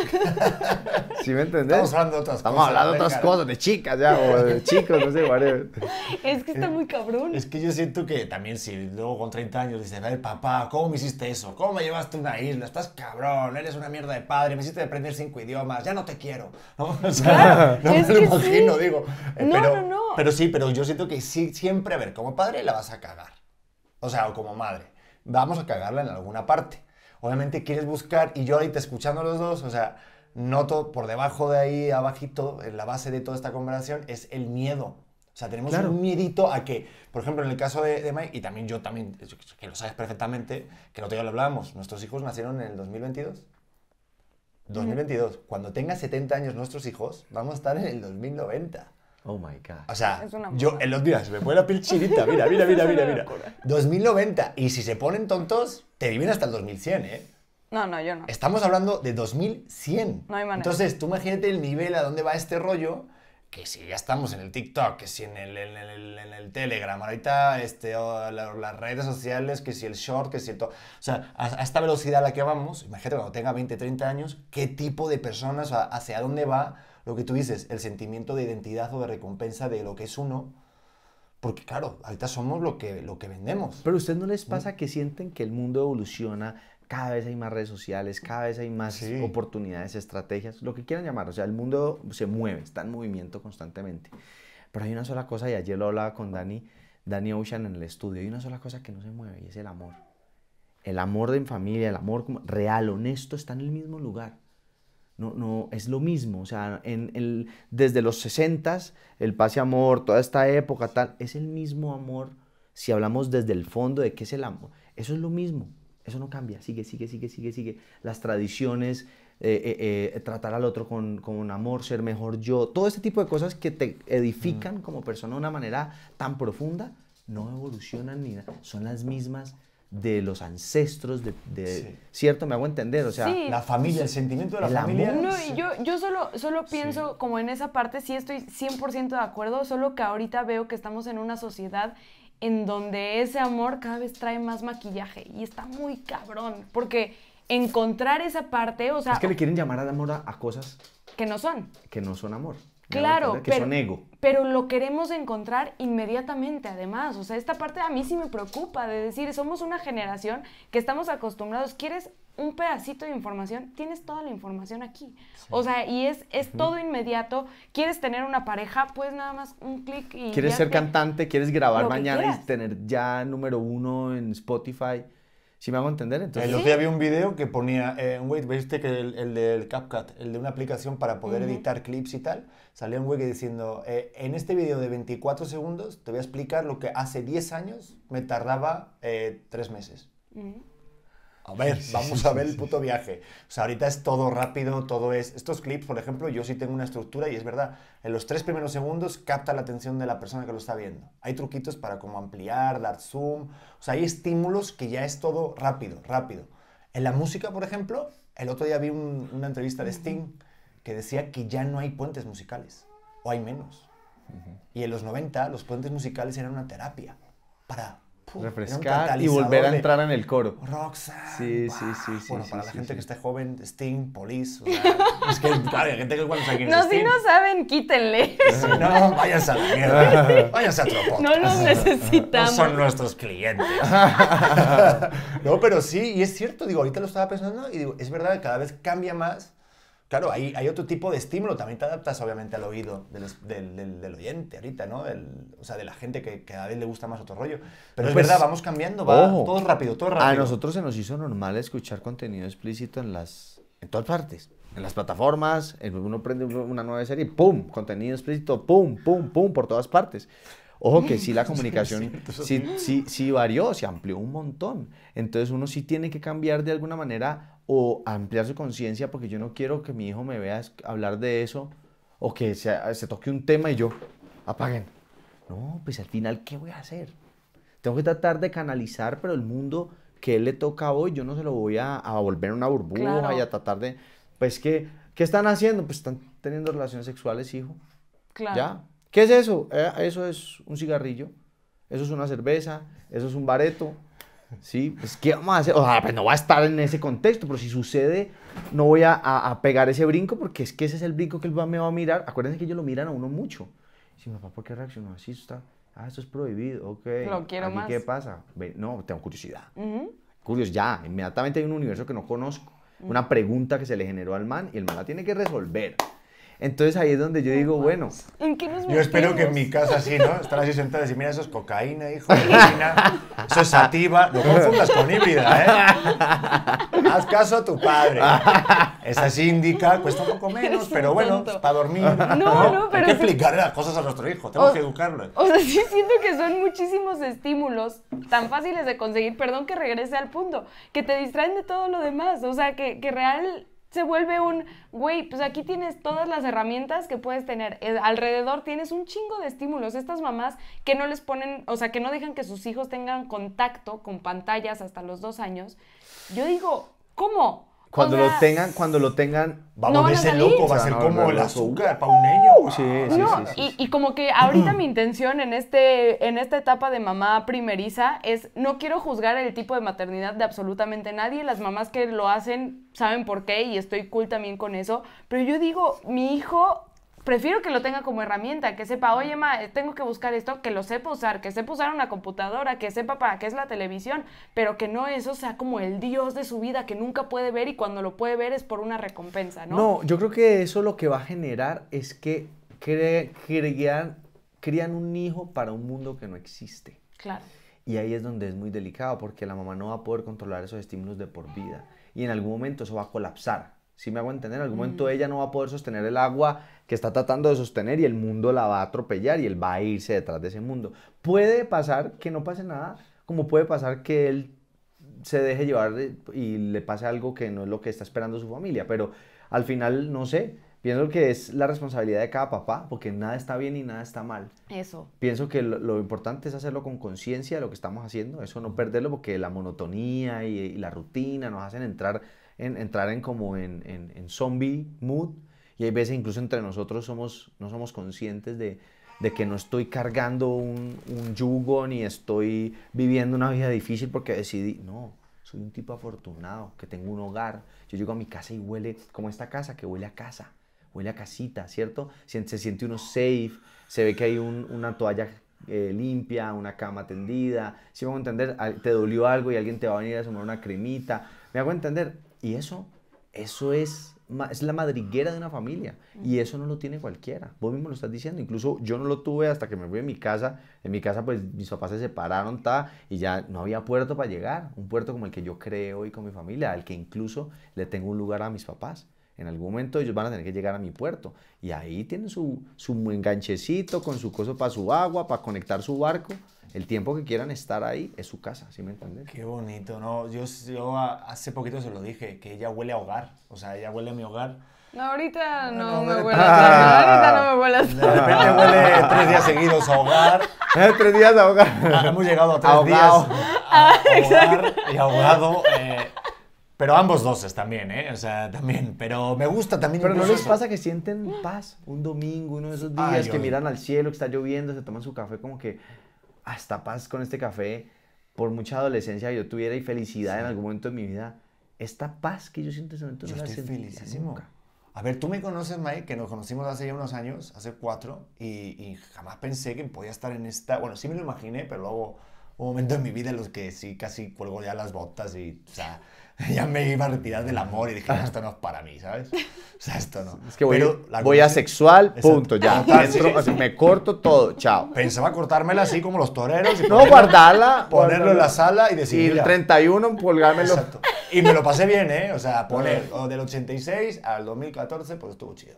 si [laughs] me entendés? Estamos hablando de otras Estamos cosas. hablando de otras cosas, de chicas ya, o de chicos, no sé, whatever. Es que está muy cabrón. Es que yo siento que también si luego con 30 años dices, ver, papá, ¿cómo me hiciste eso? ¿Cómo me llevaste a una isla? Estás cabrón, eres una mierda de padre, me hiciste aprender cinco idiomas, ya no te quiero. No, [laughs] no me lo imagino, digo. Eh, no, pero, no, no. Pero sí, pero yo siento que sí, siempre, a ver, como padre la vas a cagar. O sea, o como madre, vamos a cagarla en alguna parte. Obviamente quieres buscar, y yo ahorita escuchando los dos, o sea, noto por debajo de ahí, abajito, en la base de toda esta conversación, es el miedo. O sea, tenemos un miedito a que, por ejemplo, en el caso de, de Mike, y también yo también, que lo sabes perfectamente, que el otro día lo hablábamos, nuestros hijos nacieron en el 2022. 2022. Cuando tenga 70 años nuestros hijos, vamos a estar en el 2090. Oh my God. O sea, yo en los días me pone la piel Mira, mira, [laughs] mira, mira, mira. 2090. Y si se ponen tontos, te viven hasta el 2100, ¿eh? No, no, yo no. Estamos hablando de 2100. No hay manera. Entonces, tú imagínate el nivel a dónde va este rollo. Que si ya estamos en el TikTok, que si en el, en el, en el Telegram, ahorita este, las redes sociales, que si el short, que si todo. O sea, a, esta velocidad a la que vamos, imagínate cuando tenga 20, 30 años, qué tipo de personas, hacia dónde va lo que tú dices, el sentimiento de identidad o de recompensa de lo que es uno, porque claro, ahorita somos lo que, lo que vendemos. Pero a ustedes no les pasa que sienten que el mundo evoluciona, cada vez hay más redes sociales, cada vez hay más oportunidades, estrategias, lo que quieran llamar, o sea, el mundo se mueve, está en movimiento constantemente. Pero hay una sola cosa, y ayer lo hablaba con Dani, Dani Ocean en el estudio, hay una sola cosa que no se mueve y es el amor. El amor en familia, el amor real, honesto, está en el mismo lugar. No, no, es lo mismo. O sea, en desde los 60 el pase amor, toda esta época, tal, es el mismo amor si hablamos desde el fondo de qué es el amor. Eso es lo mismo. Eso no cambia. Sigue, sigue, sigue, sigue, sigue. Las tradiciones, eh, eh, eh, tratar al otro con, con, amor, ser mejor yo, todo este tipo de cosas que te edifican mm. como persona de una manera tan profunda, no evolucionan ni nada. Son las mismas de los ancestros, de, ¿cierto? Me hago entender, o sea, la familia, el sentimiento de la familia. No, yo, solo, solo pienso como en esa parte, sí estoy 100% de acuerdo, solo que ahorita veo que estamos en una sociedad en donde ese amor cada vez trae más maquillaje y está muy cabrón, porque encontrar esa parte, o sea... Es que le quieren llamar al amor a cosas... Que no son. Que no son amor. Claro, pero, Pero lo queremos encontrar inmediatamente, además. O sea, esta parte a mí sí me preocupa de decir, somos una generación que estamos acostumbrados, quieres un pedacito de información, tienes toda la información aquí. O sea, y es, es todo inmediato. ¿Quieres tener una pareja? Pues nada más un clic y... ¿Quieres ser cantante? ¿Quieres grabar mañana y tener ya número uno en Spotify? Si me hago entender? Entonces, el otro día había un video que ponía, eh, un viste que el, del CapCut, el de una aplicación para poder editar clips y tal, salía un güey diciendo, eh, en este video de 24 segundos te voy a explicar lo que hace 10 años me tardaba eh, 3 meses a ver, vamos a ver el puto viaje. O sea, ahorita es todo rápido, todo es... Estos clips, por ejemplo, yo sí tengo una estructura y es verdad, en los tres primeros segundos capta la atención de la persona que lo está viendo. Hay truquitos para como ampliar, dar zoom, o sea, hay estímulos que ya es todo rápido, rápido. En la música, por ejemplo, el otro día vi una entrevista de Sting que decía que ya no hay puentes musicales, o hay menos. Y en los 90 los puentes musicales eran una terapia para refrescar y volver a entrar en el coro. Roxanne. Sí, sí, sí, sí. Bueno, para la gente que esté joven, Sting, Police. [laughs] es que, claro, hay gente que cuando se No, si no saben, quítenle. no, váyanse a la mierda. Váyanse a tropo No los necesitamos. No son nuestros clientes. [laughs] no, pero sí, y es cierto, digo, ahorita lo estaba pensando y digo, es verdad, cada vez cambia más Claro, hay, otro tipo de estímulo, también te adaptas obviamente al oído del, del, oyente ahorita, ¿no? o sea, de la gente que a él le gusta más otro rollo. Pero es pues, verdad, vamos cambiando, va todo rápido, todo rápido. A nosotros se nos hizo normal escuchar contenido explícito en las en todas partes. En las plataformas, uno prende una nueva serie, ¡pum! Contenido explícito, ¡pum! ¡pum! ¡pum! Por todas partes. Ojo que mm, sí la [laughs] comunicación sí, sí, sí, varió, se amplió un montón. Entonces uno sí tiene que cambiar de alguna manera o ampliar su conciencia porque yo no quiero que mi hijo me vea hablar de eso o que se, se toque un tema y yo, apaguen. No, pues al final, ¿qué voy a hacer? Tengo que tratar de canalizar, pero el mundo que él le toca hoy, yo no se lo voy a, a volver una burbuja y a tratar de... Pues que, ¿qué están haciendo? Pues están teniendo relaciones sexuales, hijo. Claro. Ya, ¿Qué es eso? Eh, eso es un cigarrillo, eso es una cerveza, eso es un bareto. ¿Sí? Pues, ¿Qué vamos a hacer? O sea, pues no va a estar en ese contexto, pero si sucede, no voy a, a, pegar ese brinco porque es que ese es el brinco que él va, me va a mirar. Acuérdense que ellos lo miran a uno mucho. sino papá, ¿por qué reaccionó así? Está, ah, esto es prohibido, ok. Lo quiero más. ¿Qué pasa? No, tengo curiosidad. Uh ya, inmediatamente hay un universo que no conozco. Una pregunta que se le generó al man y el man la tiene que resolver. Entonces ahí es donde yo digo, bueno. ¿En qué nos yo espero que en mi casa sí, ¿no? Estar así sentada y decir, mira, eso es cocaína, hijo, [laughs] cocaína, eso es sativa, lo confundas con híbrida, ¿eh? Haz caso a tu padre. Esa síndica cuesta un poco menos, pero bueno, es para dormir. No, no, pero. Hay que explicarle las cosas a nuestro hijo, tenemos que educarlo. O sea, sí siento que son muchísimos estímulos tan fáciles de conseguir, perdón que regrese al punto, que te distraen de todo lo demás. O sea, que, que real se vuelve un, güey, pues aquí tienes todas las herramientas que puedes tener. Eh, alrededor tienes un chingo de estímulos. Estas mamás que no les ponen, o sea, que no dejan que sus hijos tengan contacto con pantallas hasta los dos años. Yo digo, ¿cómo? Cuando lo tengan, cuando lo tengan, vamos a ser loco, va a ser como el azúcar para un niño. Ah, sí, sí, sí, sí, y, y, como que ahorita mi intención en, este, en esta etapa de mamá primeriza es no quiero juzgar el tipo de maternidad de absolutamente nadie. Las mamás que lo hacen saben por qué y estoy cool también con eso. Pero yo digo, mi hijo prefiero que lo tenga como herramienta, que sepa, oye, ma, eh, tengo que buscar esto, que lo sepa usar, que sepa usar una computadora, que sepa para qué es la televisión, pero que no eso sea como el dios de su vida que nunca puede ver y cuando lo puede ver es por una recompensa, ¿no? No, yo creo que eso lo que va a generar es que crían crean, un hijo para un mundo que no existe. Claro. Y ahí es donde es muy delicado porque la mamá no va a poder controlar esos estímulos de por vida y en algún momento eso va a colapsar. Si me hago entender, en algún momento mm. ella no va a poder sostener el agua que está tratando de sostener y el mundo la va a atropellar y él va a irse detrás de ese mundo. Puede pasar que no pase nada, como puede pasar que él se deje llevar y le pase algo que no es lo que está esperando su familia, pero al final, no sé, pienso que es la responsabilidad de cada papá, porque nada está bien y nada está mal. Eso. Pienso que lo, importante es hacerlo con conciencia de lo que estamos haciendo, eso no perderlo, porque la monotonía y, la rutina nos hacen entrar en, entrar en como en, en zombie mood y hay veces incluso entre nosotros somos, no somos conscientes de, de que no estoy cargando un, yugo ni estoy viviendo una vida difícil porque decidí, no, soy un tipo afortunado, que tengo un hogar. Yo llego a mi casa y huele como esta casa, que huele a casa, huele a casita, ¿cierto? Se, siente uno safe, se ve que hay una toalla eh, limpia, una cama tendida, si me hago entender, te dolió algo y alguien te va a venir a sumar una cremita, me hago entender. Y eso, eso es es la madriguera de una familia y eso no lo tiene cualquiera. Vos mismo lo estás diciendo, incluso yo no lo tuve hasta que me fui a mi casa. En mi casa pues mis papás se separaron y ya no había puerto para llegar, un puerto como el que yo creo hoy con mi familia, al que incluso le tengo un lugar a mis papás. En algún momento ellos van a tener que llegar a mi puerto. Y ahí tienen su, su enganchecito con su coso para su agua, para conectar su barco. El tiempo que quieran estar ahí es su casa, ¿sí me entiendes? Qué bonito, ¿no? Yo, yo hace poquito se lo dije, que ella huele a hogar. O sea, ella huele a mi hogar. No, ahorita no, me huele a hogar. Ahorita no me huele a De repente huele tres días seguidos a hogar. [laughs] Eh, tres días a hogar. Ah, hemos llegado a tres días a, hogar y ahogado. Eh, pero ambos doses también, ¿eh? O sea, también. Pero me gusta también. Pero no les pasa que sienten paz un domingo, uno de esos días que miran al cielo, que está lloviendo, se toman su café, como que hasta paz con este café. Por mucha adolescencia yo tuviera y felicidad en algún momento de mi vida, esta paz que yo siento en ese momento yo no estoy la felicísimo. Nunca. A ver, tú me conoces, Mike, que nos conocimos hace ya unos años, hace cuatro, y, jamás pensé que podía estar en esta. Bueno, sí me lo imaginé, pero luego un momento en mi vida en los que sí casi cuelgo ya las botas y, o sea. [laughs] ya me iba a retirar del amor y dije, esto no es para mí, ¿sabes? O sea, esto no. Es que voy, Pero la voy a punto, ya. [laughs] me corto todo, chao. Pensaba cortármela así como los toreros. no, guardarla. [laughs] Ponerlo en la sala y decir. Y el 31, pulgármelo. Exacto. Y me lo pasé bien, ¿eh? O sea, poner ah. del 86 al 2014, pues estuvo chido.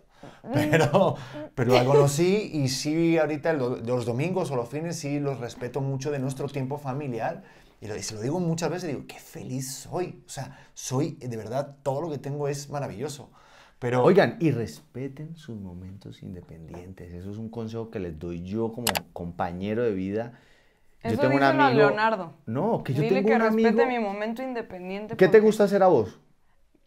Pero, pero la conocí y sí, ahorita los domingos o los fines sí los respeto mucho de nuestro tiempo familiar y, se lo digo muchas veces, digo, qué feliz soy. O sea, soy, eh, de verdad, todo lo que tengo es maravilloso. Pero... Oigan, y respeten sus momentos independientes. Eso es un consejo que les doy yo como compañero de vida. yo tengo un amigo... Leonardo. No, que yo Dile que respete mi momento independiente. ¿Qué te gusta hacer a vos?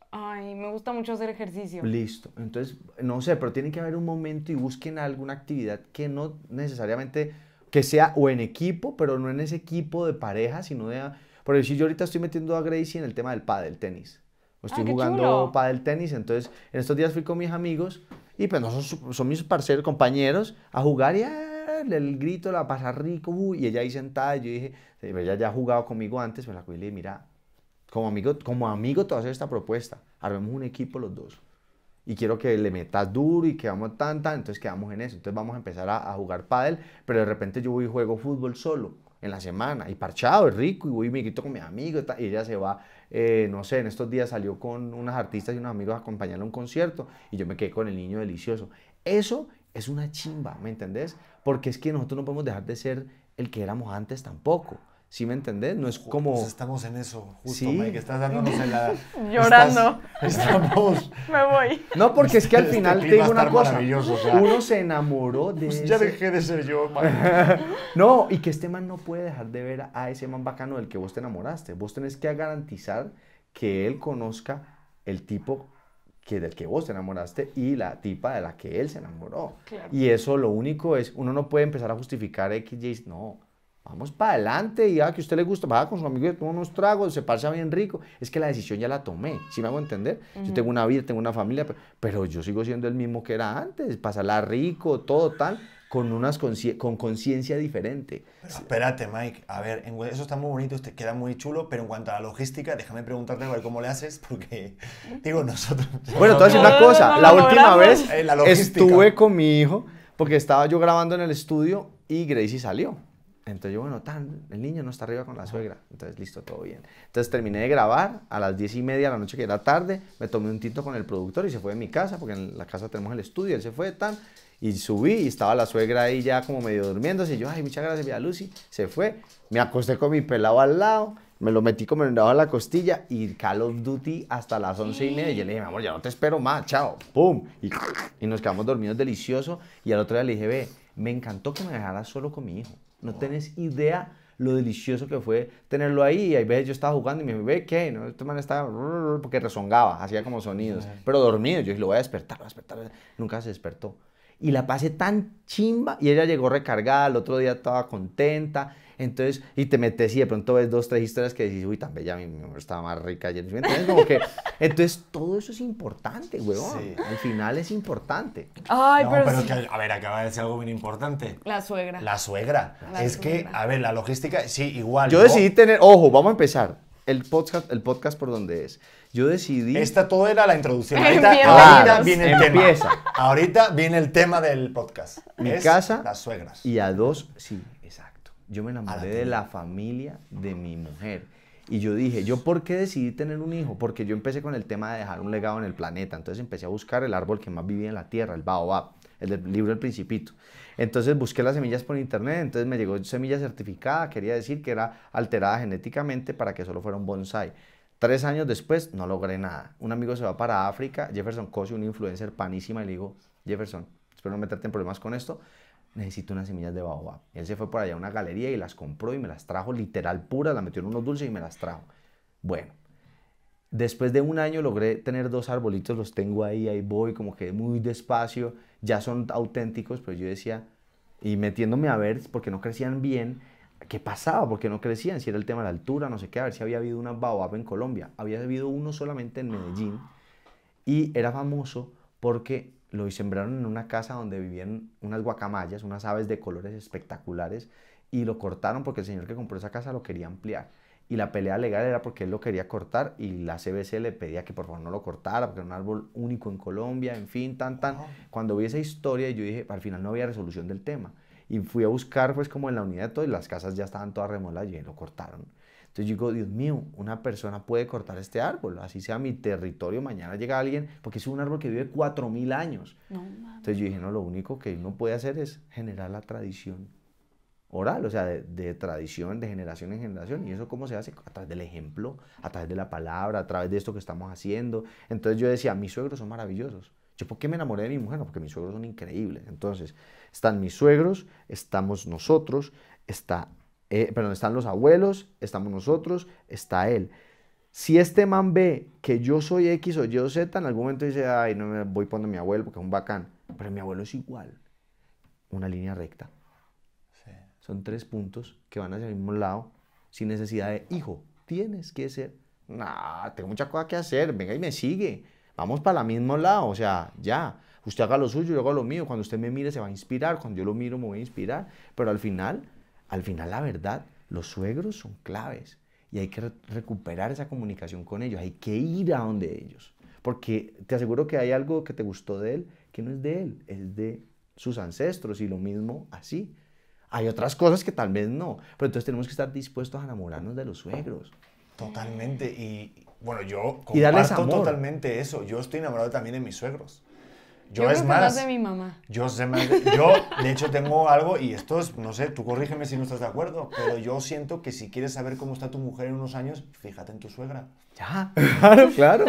Ay, me gusta mucho hacer ejercicio. Listo. Entonces, no sé, pero tiene que haber un momento y busquen alguna actividad que no necesariamente que sea o en equipo, pero no en ese equipo de pareja, sino de... Por decir, yo ahorita estoy metiendo a Gracie en el tema del pádel tenis. Estoy ah, jugando jugando pádel tenis, entonces en estos días fui con mis amigos y pues no son, son mis parceros, compañeros, a jugar y ah, el grito, la pasa rico, y ella ahí sentada, y yo dije, ella ya ha jugado conmigo antes, me la cuidé y mira, como amigo, como amigo te voy a hacer esta propuesta, armemos un equipo los dos y quiero que le metas duro y que vamos tan, tan, entonces quedamos en eso. Entonces vamos a empezar a, a jugar pádel, pero de repente yo voy y juego fútbol solo en la semana y parchado, es rico y voy y me quito con mis amigos y ella se va, eh, no sé, en estos días salió con unas artistas y unos amigos a acompañarle a un concierto y yo me quedé con el niño delicioso. Eso es una chimba, ¿me entendés? Porque es que nosotros no podemos dejar de ser el que éramos antes tampoco. ¿Sí me entendés? No es como... Pues estamos en eso, justo, ¿Sí? Mike, estás dándonos en la... [laughs] Llorando. estamos... [laughs] Me voy. No, porque es que al este final te digo una cosa. Uno se enamoró de... Pues ya dejé de ser yo, [laughs] Mike. no, y que este man no puede dejar de ver a ese man bacano del que vos te enamoraste. Vos tenés que garantizar que él conozca el tipo que del que vos te enamoraste y la tipa de la que él se enamoró. Y eso lo único es, uno no puede empezar a justificar X, Y, no Vamos para adelante y haga ah, que a usted le gusta, va con sus amigos, toma unos tragos, se pasa bien rico. Es que la decisión ya la tomé, si me hago entender? Yo tengo una vida, tengo una familia, pero, yo sigo siendo el mismo que era antes, pasarla rico, todo tal, con unas con conciencia diferente. espérate, Mike, a ver, eso está muy bonito, te queda muy chulo, pero en cuanto a la logística, déjame preguntarte a ver cómo le haces, porque [laughs] digo, nosotros... [laughs] Bueno, te voy a decir una cosa, la última vez estuve con mi hijo, porque estaba yo grabando en el estudio y Gracie salió. Entonces yo, bueno, tan, el niño no está arriba con la suegra. Entonces, listo, todo bien. Entonces terminé de grabar a las diez y media de la noche, que era tarde, me tomé un tinto con el productor y se fue de mi casa, porque en la casa tenemos el estudio, él se fue tan, y subí y estaba la suegra ahí ya como medio durmiéndose. Y yo, ay, muchas gracias, vía Lucy, se fue. Me acosté con mi pelado al lado, me lo metí como en la costilla y Call of Duty hasta las once y media. Y yo le dije, amor, ya no te espero más, chao, pum. Y, y nos quedamos dormidos delicioso. Y al otro día le dije, ve, me encantó que me dejara solo con mi hijo. No tienes tenés idea lo delicioso que fue tenerlo ahí. Y a veces yo estaba jugando y me dije, ve, ¿qué? ¿No? Este man estaba... Porque resongaba, hacía como sonidos. Pero dormido. Yo dije, lo voy a despertar, lo voy a despertar. Nunca se despertó. Y la pasé tan chimba. Y ella llegó recargada, el otro día estaba contenta. Entonces, y te metes y de pronto ves dos, tres historias que decís, uy, tan bella, mi, mujer estaba más rica Entonces, como que, [laughs] entonces todo eso es importante, huevón. Sí. Al final es importante. Ay, pero, a ver, acaba de decir algo bien importante. La suegra. La suegra. es que, a ver, la logística, sí, igual. Yo decidí tener, ojo, vamos a empezar el podcast, el podcast por donde es. Yo decidí. Esta todo era la introducción. [laughs] Ahorita, viene el Empieza. tema. Ahorita viene el tema del podcast. Mi es casa. Las suegras. Y a dos, sí yo me enamoré de la familia de mi mujer. Y yo dije, ¿yo por qué decidí tener un hijo? Porque yo empecé con el tema de dejar un legado en el planeta. Entonces empecé a buscar el árbol que más vivía en la tierra, el baobab, el del libro del Principito. Entonces busqué las semillas por internet, entonces me llegó semilla certificada, quería decir que era alterada genéticamente para que solo fuera un bonsai. Tres años después no logré nada. Un amigo se va para África, Jefferson Cosi, un influencer panísima, y le digo, Jefferson, espero no meterte en problemas con esto, necesito unas semillas de baobab. Él se fue por allá a una galería y las compró y me las trajo literal puras, las metió en unos dulces y me las trajo. Bueno, después de un año logré tener dos arbolitos, los tengo ahí, ahí voy, como que muy despacio, ya son auténticos, pero pues yo decía, y metiéndome a ver, porque no crecían bien, ¿qué pasaba? Porque no crecían, si era el tema de la altura, no sé qué, a ver si había habido una baobab en Colombia. Había habido uno solamente en Medellín y era famoso porque lo sembraron en una casa donde vivían unas guacamayas, unas aves de colores espectaculares, y lo cortaron porque el señor que compró esa casa lo quería ampliar. Y la pelea legal era porque él lo quería cortar y la CBC le pedía que por favor no lo cortara porque era un árbol único en Colombia, en fin, tan, tan. Cuando vi esa historia yo dije, al final no había resolución del tema. Y fui a buscar pues como en la unidad de todo y las casas ya estaban todas remoladas y lo cortaron. Entonces yo digo, Dios mío, una persona puede cortar este árbol, así sea mi territorio, mañana llega alguien, porque es un árbol que vive 4.000 años. No, Entonces yo dije, no, lo único que uno puede hacer es generar la tradición oral, o sea, de, de, tradición, de generación en generación. ¿Y eso cómo se hace? A través del ejemplo, a través de la palabra, a través de esto que estamos haciendo. Entonces yo decía, mis suegros son maravillosos. ¿Yo por qué me enamoré de mi mujer? No, porque mis suegros son increíbles. Entonces, están mis suegros, estamos nosotros, está eh, Pero están los abuelos, estamos nosotros, está él. Si este man ve que yo soy X o yo Z, en algún momento dice, ay, no me voy poniendo mi abuelo porque es un bacán. Pero mi abuelo es igual. Una línea recta. Son tres puntos que van hacia el mismo lado sin necesidad de, hijo, tienes que ser. Nah, tengo mucha cosa que hacer, venga y me sigue. Vamos para el mismo lado, o sea, ya. Usted haga lo suyo, yo hago lo mío. Cuando usted me mire, se va a inspirar. Cuando yo lo miro, me voy a inspirar. Pero al final, al final, la verdad, los suegros son claves y hay que recuperar esa comunicación con ellos, hay que ir a donde ellos, porque te aseguro que hay algo que te gustó de él que no es de él, es de sus ancestros y lo mismo así. Hay otras cosas que tal vez no, pero entonces tenemos que estar dispuestos a enamorarnos de los suegros. Totalmente, y bueno, yo comparto totalmente eso, yo estoy enamorado también de mis suegros. Yo, es más, de mi mamá. Yo de, yo de hecho tengo algo y esto es, no sé, tú corrígeme si no estás de acuerdo, pero yo siento que si quieres saber cómo está tu mujer en unos años, fíjate en tu suegra. Ya, [laughs] claro, claro.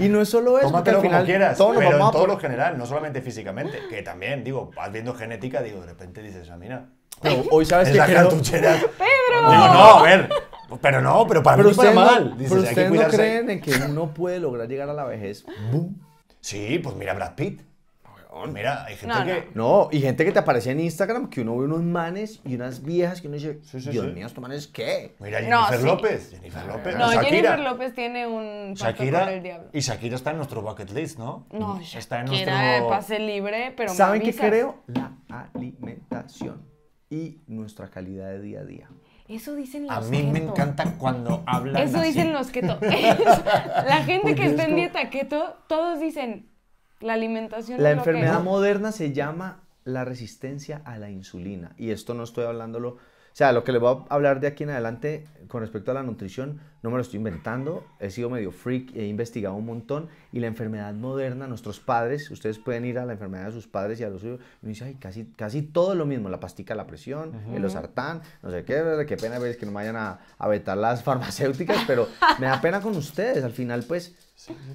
Y no es solo eso, Tómatelo al final, como quieras, todo pero en todo lo general, no solamente físicamente, que también, digo, vas viendo genética, digo, de repente dices, ah, mira, pero hoy sabes es que la [laughs] Pedro. no, a ver, pero no, pero para mí para mal. pero ustedes no creen en que uno puede lograr llegar a la vejez. Sí, pues mira Brad Pitt. Mira, hay gente que. No. y gente que te aparece en Instagram que uno ve unos manes y unas viejas que uno dice, sí, sí, Dios mío, estos manes qué. Mira, Jennifer López. Jennifer López. No, Jennifer López tiene un Shakira, el diablo. Y Shakira está en nuestro bucket list, ¿no? No, está en nuestro. pase libre, pero ¿Saben qué creo? La alimentación y nuestra calidad de día a día. Eso dicen los A mí me encanta cuando hablan Eso dicen los keto. [laughs] la gente que está en dieta keto, todos dicen, la alimentación. La enfermedad moderna se llama la resistencia a la insulina. Y esto no estoy hablándolo, o sea, lo que les voy a hablar de aquí en adelante con respecto a la nutrición, no me lo estoy inventando, he sido medio freak, he investigado un montón y la enfermedad moderna, nuestros padres, ustedes pueden ir a la enfermedad de sus padres y a los suyos, me dice, ay, casi, casi todo lo mismo, la pastica, la presión, el osartán, no sé qué, qué pena es que no vayan a vetar las farmacéuticas, pero me da pena con ustedes, al final pues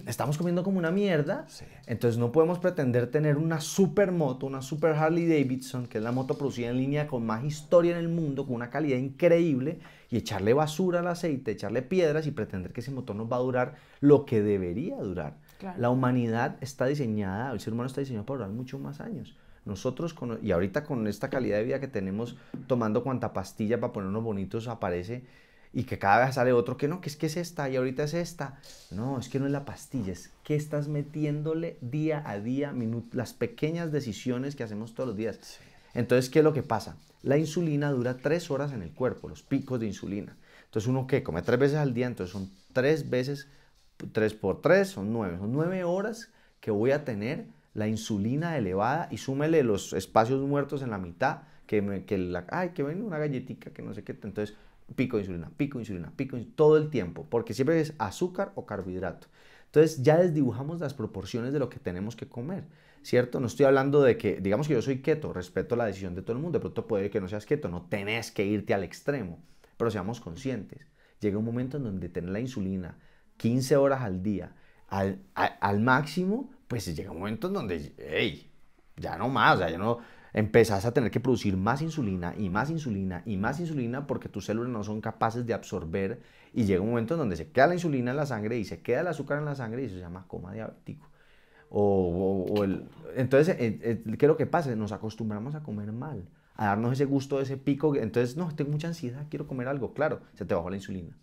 Estamos comiendo como una mierda. Entonces no podemos pretender tener una super moto, una super Harley Davidson, que es la moto producida en línea con más historia en el mundo, con una calidad increíble, y echarle basura al aceite, echarle piedras y pretender que ese motor nos va a durar lo que debería durar. La humanidad está diseñada, el ser humano está diseñado para durar mucho más años. Nosotros, y ahorita con esta calidad de vida que tenemos, tomando cuanta pastilla para ponernos bonitos, aparece y que cada vez sale otro que no, que es que es esta y ahorita es esta. No, es que no es la pastilla, es que estás metiéndole día a día las pequeñas decisiones que hacemos todos los días. Entonces, ¿qué es lo que pasa? La insulina dura tres horas en el cuerpo, los picos de insulina. Entonces, uno que come tres veces al día, entonces son tres veces, tres por tres, son nueve, son nueve horas que voy a tener la insulina elevada y súmele los espacios muertos en la mitad, que, me, que la, ay, que ven una galletita, que no sé qué, entonces pico de insulina, pico de insulina, pico de todo el tiempo, porque siempre es azúcar o carbohidrato. Entonces ya desdibujamos las proporciones de lo que tenemos que comer, ¿cierto? No estoy hablando de que, digamos que yo soy keto, respeto la decisión de todo el mundo, de pronto puede que no seas keto, no tenés que irte al extremo, pero seamos conscientes. Llega un momento en donde tener la insulina 15 horas al día al, máximo, pues llega un momento en donde, hey, ya no más, o sea, ya no, empezás a tener que producir más insulina y más insulina y más insulina porque tus células no son capaces de absorber y llega un momento en donde se queda la insulina en la sangre y se queda el azúcar en la sangre y eso se llama coma diabético. O, entonces, eh, eh, ¿qué es lo que pasa? Nos acostumbramos a comer mal, a darnos ese gusto, ese pico. Entonces, no, tengo mucha ansiedad, quiero comer algo. Claro, se te bajó la insulina.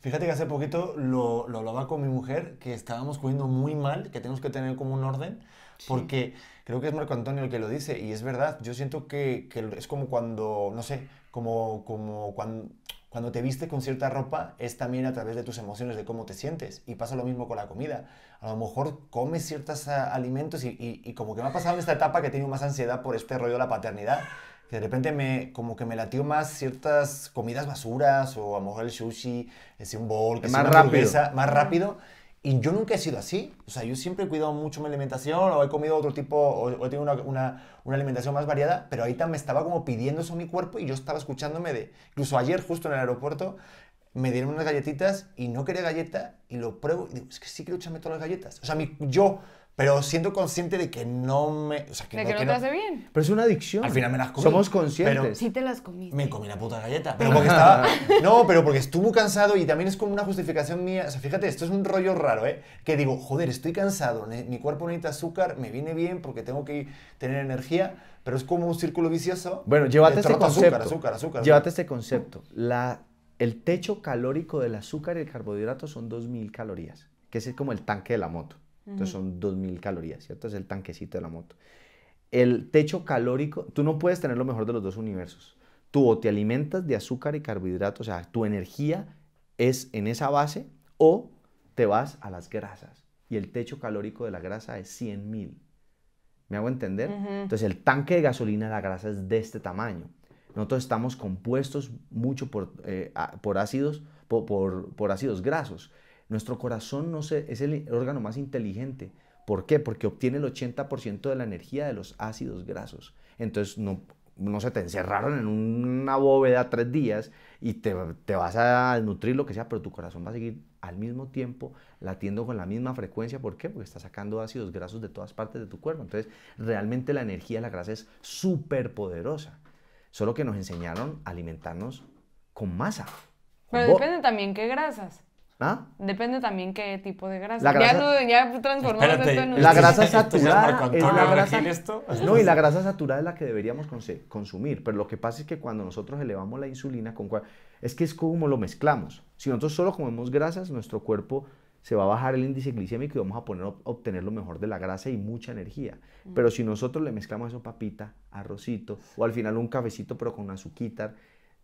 Fíjate que hace poquito lo, lo hablaba con mi mujer, que estábamos comiendo muy mal, que tenemos que tener como un orden porque creo que es Marco Antonio el que lo dice y es verdad. Yo siento que, es como cuando, no sé, como, como cuando, te viste con cierta ropa es también a través de tus emociones, de cómo te sientes. Y pasa lo mismo con la comida. A lo mejor comes ciertos ah, alimentos y, como que me ha pasado en esta etapa que he tenido más ansiedad por este rollo de la paternidad. Que de repente me, como que me latió más ciertas comidas basuras o a lo mejor el sushi, es un bowl, que es más rápido. más rápido y yo nunca he sido así. O sea, yo siempre he cuidado mucho mi alimentación o he comido otro tipo, o, he tenido una, una, una, alimentación más variada, pero ahorita me estaba como pidiendo eso a mi cuerpo y yo estaba escuchándome de... Incluso ayer, justo en el aeropuerto, me dieron unas galletitas y no quería galleta y lo pruebo y digo, es que sí quiero echarme todas las galletas. O sea, mi, yo pero siento consciente de que no me. O sea, que de no, que no, te hace bien. Pero es una adicción. Al final me las comí. Somos conscientes. sí te las comí. Me comí la puta galleta. Pero porque estaba. [laughs] no, pero porque estuvo cansado y también es como una justificación mía. O sea, fíjate, esto es un rollo raro, ¿eh? Que digo, joder, estoy cansado, mi cuerpo necesita azúcar, me viene bien porque tengo que tener energía, pero es como un círculo vicioso. Bueno, llévate este concepto. Azúcar, azúcar, azúcar. Llévate este concepto. La, el techo calórico del azúcar y el carbohidrato son 2.000 calorías, que es como el tanque de la moto. Entonces son 2.000 calorías, ¿cierto? Es el tanquecito de la moto. El techo calórico, tú no puedes tener lo mejor de los dos universos. Tú o te alimentas de azúcar y carbohidratos, o sea, tu energía es en esa base, o te vas a las grasas. Y el techo calórico de la grasa es 100.000. ¿Me hago entender? Entonces el tanque de gasolina de la grasa es de este tamaño. Nosotros estamos compuestos mucho por, eh, ácidos, por ácidos grasos. Nuestro corazón no se, es el órgano más inteligente. ¿Por qué? Porque obtiene el 80% de la energía de los ácidos grasos. Entonces, no, no se te encerraron en una bóveda tres días y te, vas a nutrir lo que sea, pero tu corazón va a seguir al mismo tiempo latiendo con la misma frecuencia. ¿Por qué? Porque está sacando ácidos grasos de todas partes de tu cuerpo. Entonces, realmente la energía de la grasa es súper poderosa. Solo que nos enseñaron a alimentarnos con masa. pero depende también qué grasas. Depende también qué tipo de grasa. La grasa... Ya, esto en La grasa saturada la No, y la grasa saturada es la que deberíamos consumir, pero lo que pasa es que cuando nosotros elevamos la insulina, con es que es como lo mezclamos. Si nosotros solo comemos grasas, nuestro cuerpo se va a bajar el índice glicémico y vamos a, poner, obtener lo mejor de la grasa y mucha energía. Mm. Pero si nosotros le mezclamos eso papita, arrocito, o al final un cafecito pero con azuquitar,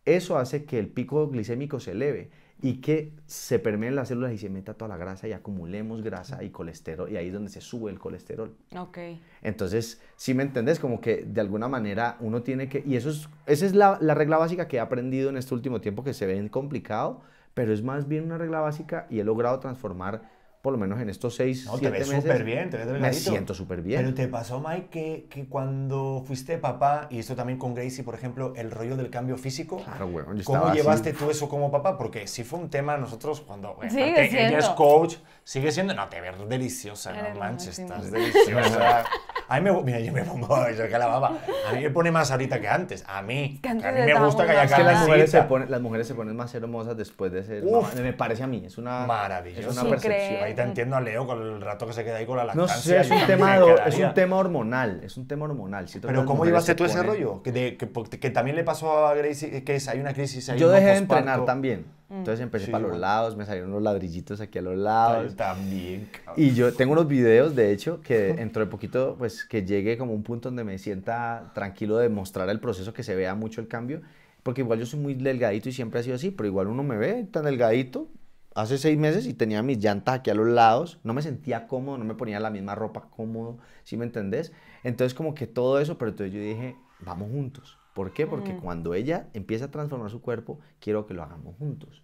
eso hace que el pico glicémico se eleve y que se permeen las células y se meta toda la grasa y acumulemos grasa y colesterol y ahí es donde se sube el colesterol. Ok. Entonces, si me entendés, como que de alguna manera uno tiene que, y eso es, esa es la, la, regla básica que he aprendido en este último tiempo que se ve complicado, pero es más bien una regla básica y he logrado transformar por lo menos en estos seis, no, siete te ves súper bien, te ves Me siento súper bien. Pero te pasó, Mike, que, que, cuando fuiste papá, y esto también con Gracie, por ejemplo, el rollo del cambio físico. Claro, bueno, yo ¿Cómo llevaste tú eso como papá? Porque sí fue un tema nosotros cuando bueno, ella es coach, sigue siendo, no, te ves deliciosa, no manches, estás deliciosa. [laughs] a mí me, mira, yo me pongo, yo que la baba. A mí me pone más ahorita que antes, a mí. a mí me gusta que haya las mujeres, se ponen, las mujeres se ponen más hermosas después de ser. me parece a mí, es una. Maravilloso. Es una percepción entiendo a Leo con el rato que se queda ahí con la lactancia. No sé, es un, tema, es un tema hormonal, es un tema hormonal. Pero ¿cómo llevaste tú ese rollo? Que, que, también le pasó a Gracie, que es, hay una crisis Yo dejé de entrenar también. Mm. Entonces empecé para los lados, me salieron unos ladrillitos aquí a los lados. también, Y yo tengo unos videos, de hecho, que dentro de poquito, pues que llegue como un punto donde me sienta tranquilo de mostrar el proceso, que se vea mucho el cambio. Porque igual yo soy muy delgadito y siempre ha sido así, pero igual uno me ve tan delgadito hace seis meses y tenía mis llantas aquí a los lados, no me sentía cómodo, no me ponía la misma ropa cómodo, ¿sí me entendés? Entonces como que todo eso, pero entonces yo dije, vamos juntos. ¿Por qué? Porque mm. cuando ella empieza a transformar su cuerpo, quiero que lo hagamos juntos.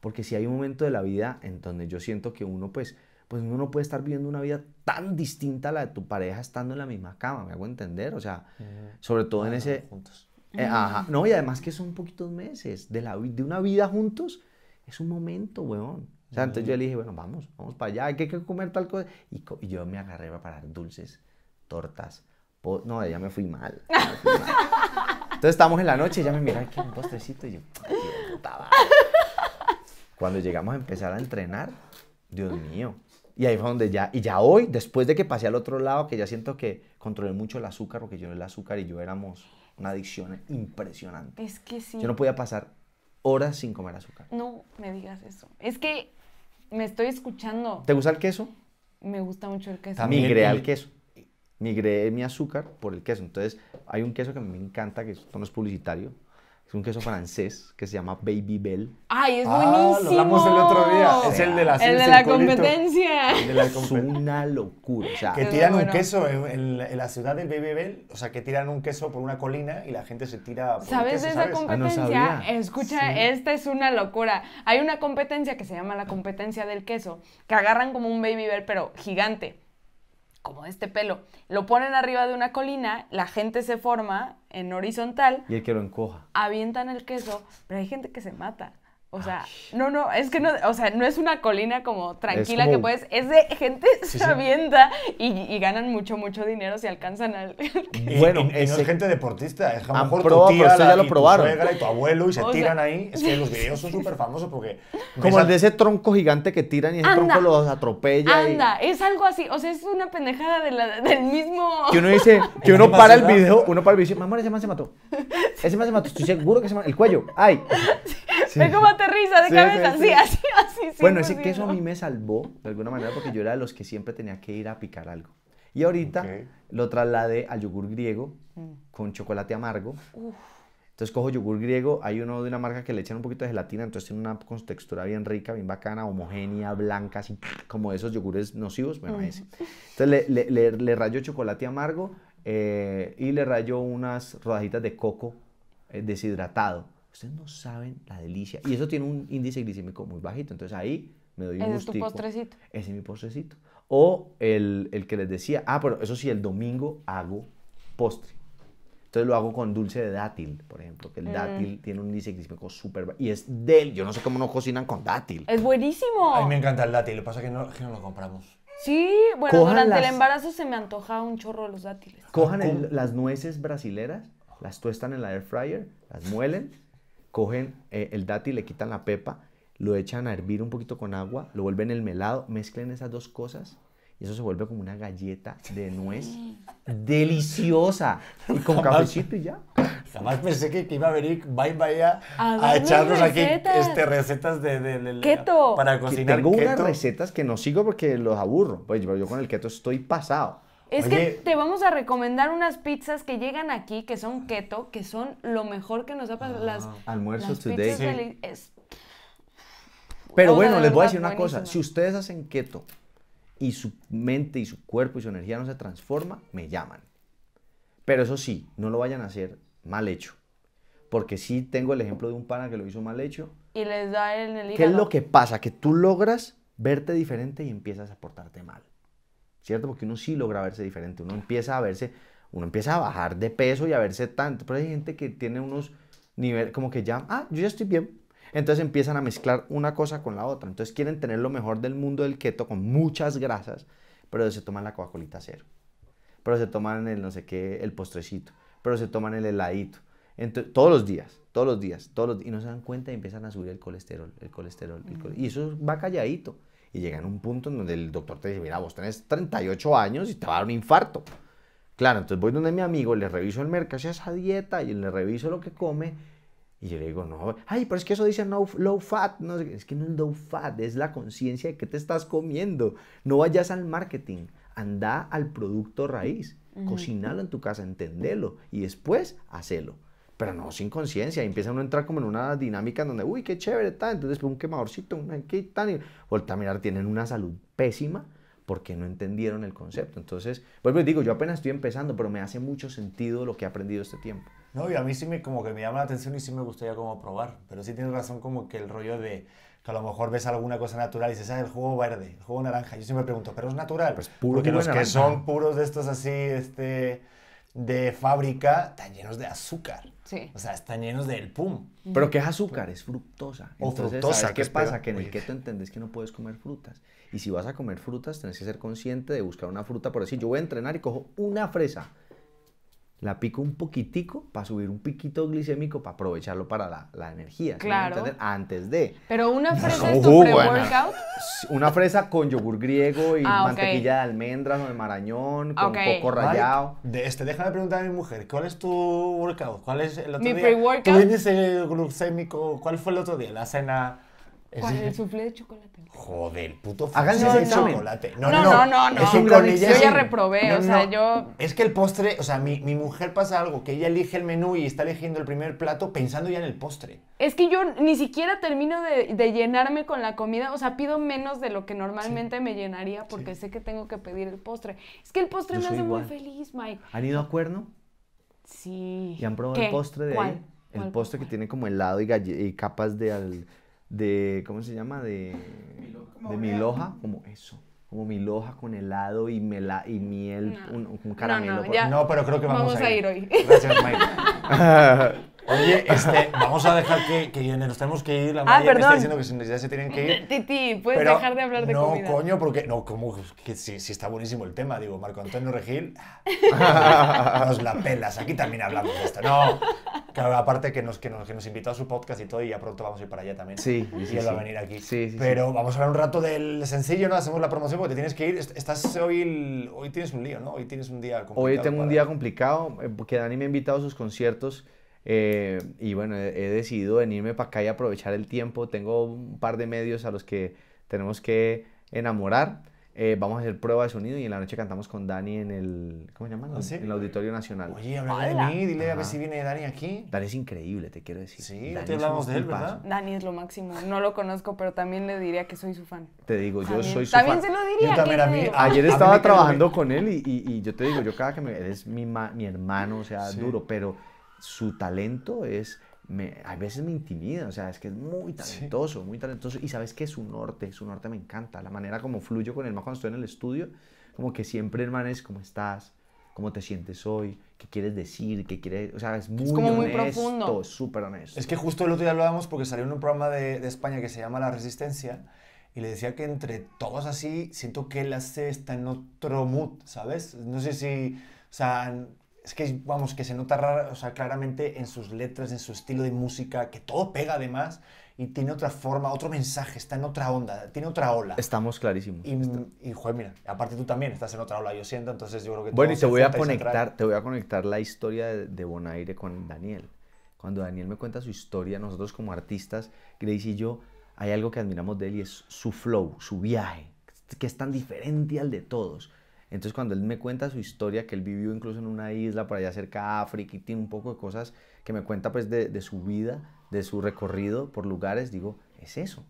Porque si hay un momento de la vida en donde yo siento que uno pues, pues uno no puede estar viviendo una vida tan distinta a la de tu pareja estando en la misma cama, me hago entender, o sea, mm. sobre todo en ese... Juntos. Eh, ajá. No, y además que son poquitos meses de, la, de una vida juntos es un momento, weón. O sea, entonces yo le dije, bueno, vamos, vamos para allá, hay que, comer tal cosa. Y, yo me agarré para parar dulces, tortas. No, ya me fui mal. Entonces estábamos en la noche y ella me mira, aquí un postrecito. Y yo, Cuando llegamos a empezar a entrenar, Dios mío. Y ahí fue donde ya, y ya hoy, después de que pasé al otro lado, que ya siento que controlé mucho el azúcar, porque yo el azúcar y yo éramos una adicción impresionante. Es que sí. Yo no podía pasar horas sin comer azúcar. No me digas eso. Es que me estoy escuchando. ¿Te gusta el queso? Me gusta mucho el queso. También migré al queso. Migré mi azúcar por el queso. Entonces, hay un queso que me encanta, que esto no es publicitario, es un queso francés que se llama Baby Bell. ¡Ay, es ah, buenísimo! lo hablamos el otro día. Es el de la, competencia. El de la competencia. Es una locura. que tiran un queso en, la ciudad del Babybel, O sea, que tiran un queso por una colina y la gente se tira por ¿Sabes de esa ah, competencia? Escucha, esta es una locura. Hay una competencia que se llama la competencia del queso, que agarran como un Babybel, pero gigante como este pelo. Lo ponen arriba de una colina, la gente se forma en horizontal. Y el que lo encoja. Avientan el queso, pero hay gente que se mata. O sea, no, no, es que no, o sea, no es una colina como tranquila que puedes, es de gente sí, sabienta y, ganan mucho, mucho dinero si alcanzan al... [laughs] bueno, es, gente deportista, es a lo ah, mejor tu ya lo y probaron. tu suegra y tu abuelo y se tiran ahí, es que los videos son súper [laughs] famosos porque... Como el de ese tronco gigante que tiran y ese tronco los atropella Anda, es algo así, o sea, es una pendejada del mismo... Que uno dice, [laughs] que uno para el video, uno para el video y dice, mamá, ese man se mató, ese man se mató, estoy seguro que se mató, el cuello, ¡ay! Sí risa de cabeza. Sí, así, Bueno, ese queso a mí me salvó de alguna manera porque yo era de los que siempre tenía que ir a picar algo. Y ahorita lo trasladé al yogur griego mm. con chocolate amargo. Entonces cojo yogur griego, hay uno de una marca que le echan un poquito de gelatina, entonces tiene una textura bien rica, bien bacana, homogénea, blanca, así como esos yogures nocivos, bueno, Entonces le, le, rayo chocolate amargo eh, y le rayo unas rodajitas de coco eh, deshidratado Ustedes no saben la delicia. Y eso tiene un índice glicémico muy bajito. Entonces ahí me doy un gustito. Ese es tu postrecito. Ese es mi postrecito. O el, el que les decía, ah, pero eso sí, el domingo hago postre. Entonces lo hago con dulce de dátil, por ejemplo, que el mm. dátil tiene un índice glicémico súper y es del, yo no sé cómo no cocinan con dátil. Es buenísimo. A mí me encanta el dátil, lo que pasa es que no, no lo compramos. Sí, bueno, durante el embarazo se me antoja un chorro de los dátiles. Cojan ah, las nueces brasileras, las tuestan en la air fryer, las muelen cogen el eh, el dátil, le quitan la pepa, lo echan a hervir un poquito con agua, lo vuelven el melado, mezclen esas dos cosas y eso se vuelve como una galleta de nuez deliciosa y con cafecito y ya. Jamás pensé que, iba a venir bye bye a, echarnos aquí este, recetas de, keto. para cocinar. Tengo unas recetas que no sigo porque los aburro. Pues yo, yo con el keto estoy pasado. Es que te vamos a recomendar unas pizzas que llegan aquí, que son keto, que son lo mejor que nos ha pasado. las, ah. almuerzos today. Pero bueno, les voy a decir una cosa. Si ustedes hacen keto y su mente y su cuerpo y su energía no se transforma, me llaman. Pero eso sí, no lo vayan a hacer mal hecho. Porque sí tengo el ejemplo de un pana que lo hizo mal hecho. Y les da en el hígado. ¿Qué es lo que pasa? Que tú logras verte diferente y empiezas a portarte mal. ¿cierto? Porque uno sí logra verse diferente, uno empieza a verse, uno empieza a bajar de peso y a verse tanto, pero hay gente que tiene unos niveles como que ya, ah, yo ya estoy bien. Entonces empiezan a mezclar una cosa con la otra. Entonces quieren tener lo mejor del mundo del keto con muchas grasas, pero se toman la Coca-Colita cero. Pero se toman el no sé qué, el postrecito. Pero se toman el heladito. todos los días, todos los días, todos y no se dan cuenta y empiezan a subir el colesterol, el colesterol. Y eso va calladito y llegan a un punto en donde el doctor te dice, mira, vos tenés 38 años y te va a dar un infarto. Claro, entonces voy donde mi amigo, le reviso el mercado, hace esa dieta y le reviso lo que come. Y yo le digo, no, ay, pero es que eso dice no, low fat. No, es que no es low fat, es la conciencia de qué te estás comiendo. No vayas al marketing, anda al producto raíz, cocínalo cocinalo en tu casa, entendelo y después hacelo pero no sin conciencia. Y empieza a entrar como en una dinámica donde, uy, qué chévere está. Entonces, un quemadorcito, un... qué tan. Y volta a mirar, tienen una salud pésima porque no entendieron el concepto. Entonces, pues y digo, yo apenas estoy empezando, pero me hace mucho sentido lo que he aprendido este tiempo. No, y a mí sí me, como que me llama la atención y sí me gustaría como probar, pero sí tienes razón como que el rollo de que a lo mejor ves alguna cosa natural y dices, ah, el jugo verde, el jugo naranja. Yo siempre pregunto, ¿pero es natural? Pues puro Porque los que son puros de estos así, este de fábrica están llenos de azúcar. O sea, están llenos del pum. Pero ¿qué es azúcar? Es fructosa. O fructosa. ¿Qué pues, pasa? Que en el keto entendés que no puedes comer frutas. Y si vas a comer frutas, tenés que ser consciente de buscar una fruta. Por decir, yo voy a entrenar y cojo una fresa la pico un poquitico para subir un piquito glicémico para aprovecharlo para la, energía. claro. Antes de. Pero una [laughs] fresa es tu pre-workout. Una fresa con yogur griego y ah, mantequilla de almendras o de marañón, con poco coco rallado. Este, déjame preguntar a mi mujer, ¿cuál es tu workout? ¿Cuál es el otro día? Mi pre-workout. ¿tú eh, glucémico, ¿cuál fue el otro día? La cena. Con el suflé de chocolate. Joder, puto Háganse de chocolate. No, no, no, no. no, yo ya reprobé, o sea, yo... Es que el postre, o sea, mi, mi, mujer pasa algo, que ella elige el menú y está eligiendo el primer plato pensando ya en el postre. Es que yo ni siquiera termino de, llenarme con la comida, o sea, pido menos de lo que normalmente me llenaría porque sé que tengo que pedir el postre. Es que el postre me hace muy feliz, Mike. ¿Han ido a Cuerno? Sí. ¿Y han probado el postre de ahí? El postre que tiene como helado y, y capas de... Al de, ¿cómo se llama? De, de loja. como eso. Como loja con helado y, y miel, no. un, caramelo. No, pero creo que vamos, a, ir. a, ir. hoy. Gracias, Mike. [laughs] Oye, este, vamos a dejar que, que nos tenemos que ir. La ah, perdón. Me diciendo que se tienen que ir. Titi, puedes dejar de hablar de comida. No, coño, porque no, como que si, está buenísimo el tema, digo, Marco Antonio Regil, [laughs] nos la pelas. Aquí también hablamos de esto. No, claro, aparte que nos, que invitó a su podcast y todo, y ya pronto vamos a ir para allá también. Sí, y sí, él sí. va a venir aquí. Pero vamos a hablar un rato del sencillo, ¿no? Hacemos la promoción porque te tienes que ir. Estás hoy, hoy tienes un lío, ¿no? Hoy tienes un día complicado. Hoy tengo un día complicado eh, porque Dani me ha invitado a sus conciertos eh, y bueno, he, decidido venirme para acá y aprovechar el tiempo. Tengo un par de medios a los que tenemos que enamorar. Eh, vamos a hacer prueba de sonido y en la noche cantamos con Dani en el. ¿Cómo se llama? ¿Ah, en el Auditorio Nacional. Oye, habla de mí, dile a ver si viene Dani aquí. Dani es increíble, te quiero decir. Sí, Dani te hablamos de él, ¿verdad? Dani es lo máximo. No lo conozco, pero también le diría que soy su fan. Te digo, yo soy su fan. También se lo diría. a ayer estaba trabajando con él y, y, yo te digo, yo cada que me. es mi, mi hermano, o sea, duro, pero su talento es, me, a veces me intimida, o sea, es que es muy talentoso, muy talentoso. Y sabes que su norte, su norte me encanta, la manera como fluyo con el Más cuando estoy en el estudio, como que siempre hermano, es, ¿cómo estás? ¿Cómo te sientes hoy? ¿Qué quieres decir? ¿Qué quieres...? O sea, es muy es como muy profundo. súper honesto. Es que justo el otro día hablábamos porque salió en un programa de, España que se llama La Resistencia y le decía que entre todos así, siento que él hace está en otro mood, ¿sabes? No sé si, o sea, es que, vamos, que se nota o sea, claramente en sus letras, en su estilo de música, que todo pega además y tiene otra forma, otro mensaje, está en otra onda, tiene otra ola. Estamos clarísimos. Y, y joder, mira, aparte tú también estás en otra ola, yo siento, entonces yo creo que... Bueno, y te voy a conectar, te voy a conectar la historia de, de Bonaire con Daniel. Cuando Daniel me cuenta su historia, nosotros como artistas, Grace y yo, hay algo que admiramos de él y es su flow, su viaje, que es tan diferente al de todos entonces cuando él me cuenta su historia, que él vivió incluso en una isla por allá cerca de África y tiene un poco de cosas que me cuenta pues de, su vida, de su recorrido por lugares, digo, es eso.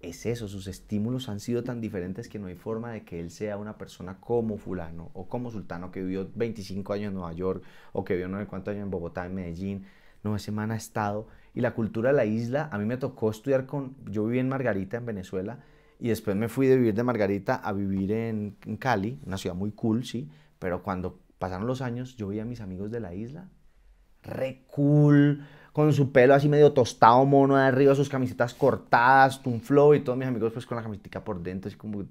Es eso, sus estímulos han sido tan diferentes que no hay forma de que él sea una persona como fulano o como sultano que vivió 25 años en Nueva York o que vivió no sé cuántos años en Bogotá, en Medellín. No, ese man ha estado. Y la cultura de la isla, a mí me tocó estudiar con, yo viví en Margarita, en Venezuela, y después me fui de vivir de Margarita a vivir en, Cali, una ciudad muy cool, sí, pero cuando pasaron los años yo vi a mis amigos de la isla, re cool, con su pelo así medio tostado, mono de arriba, sus camisetas cortadas, un flow y todos mis amigos pues con la camiseta por dentro, así como...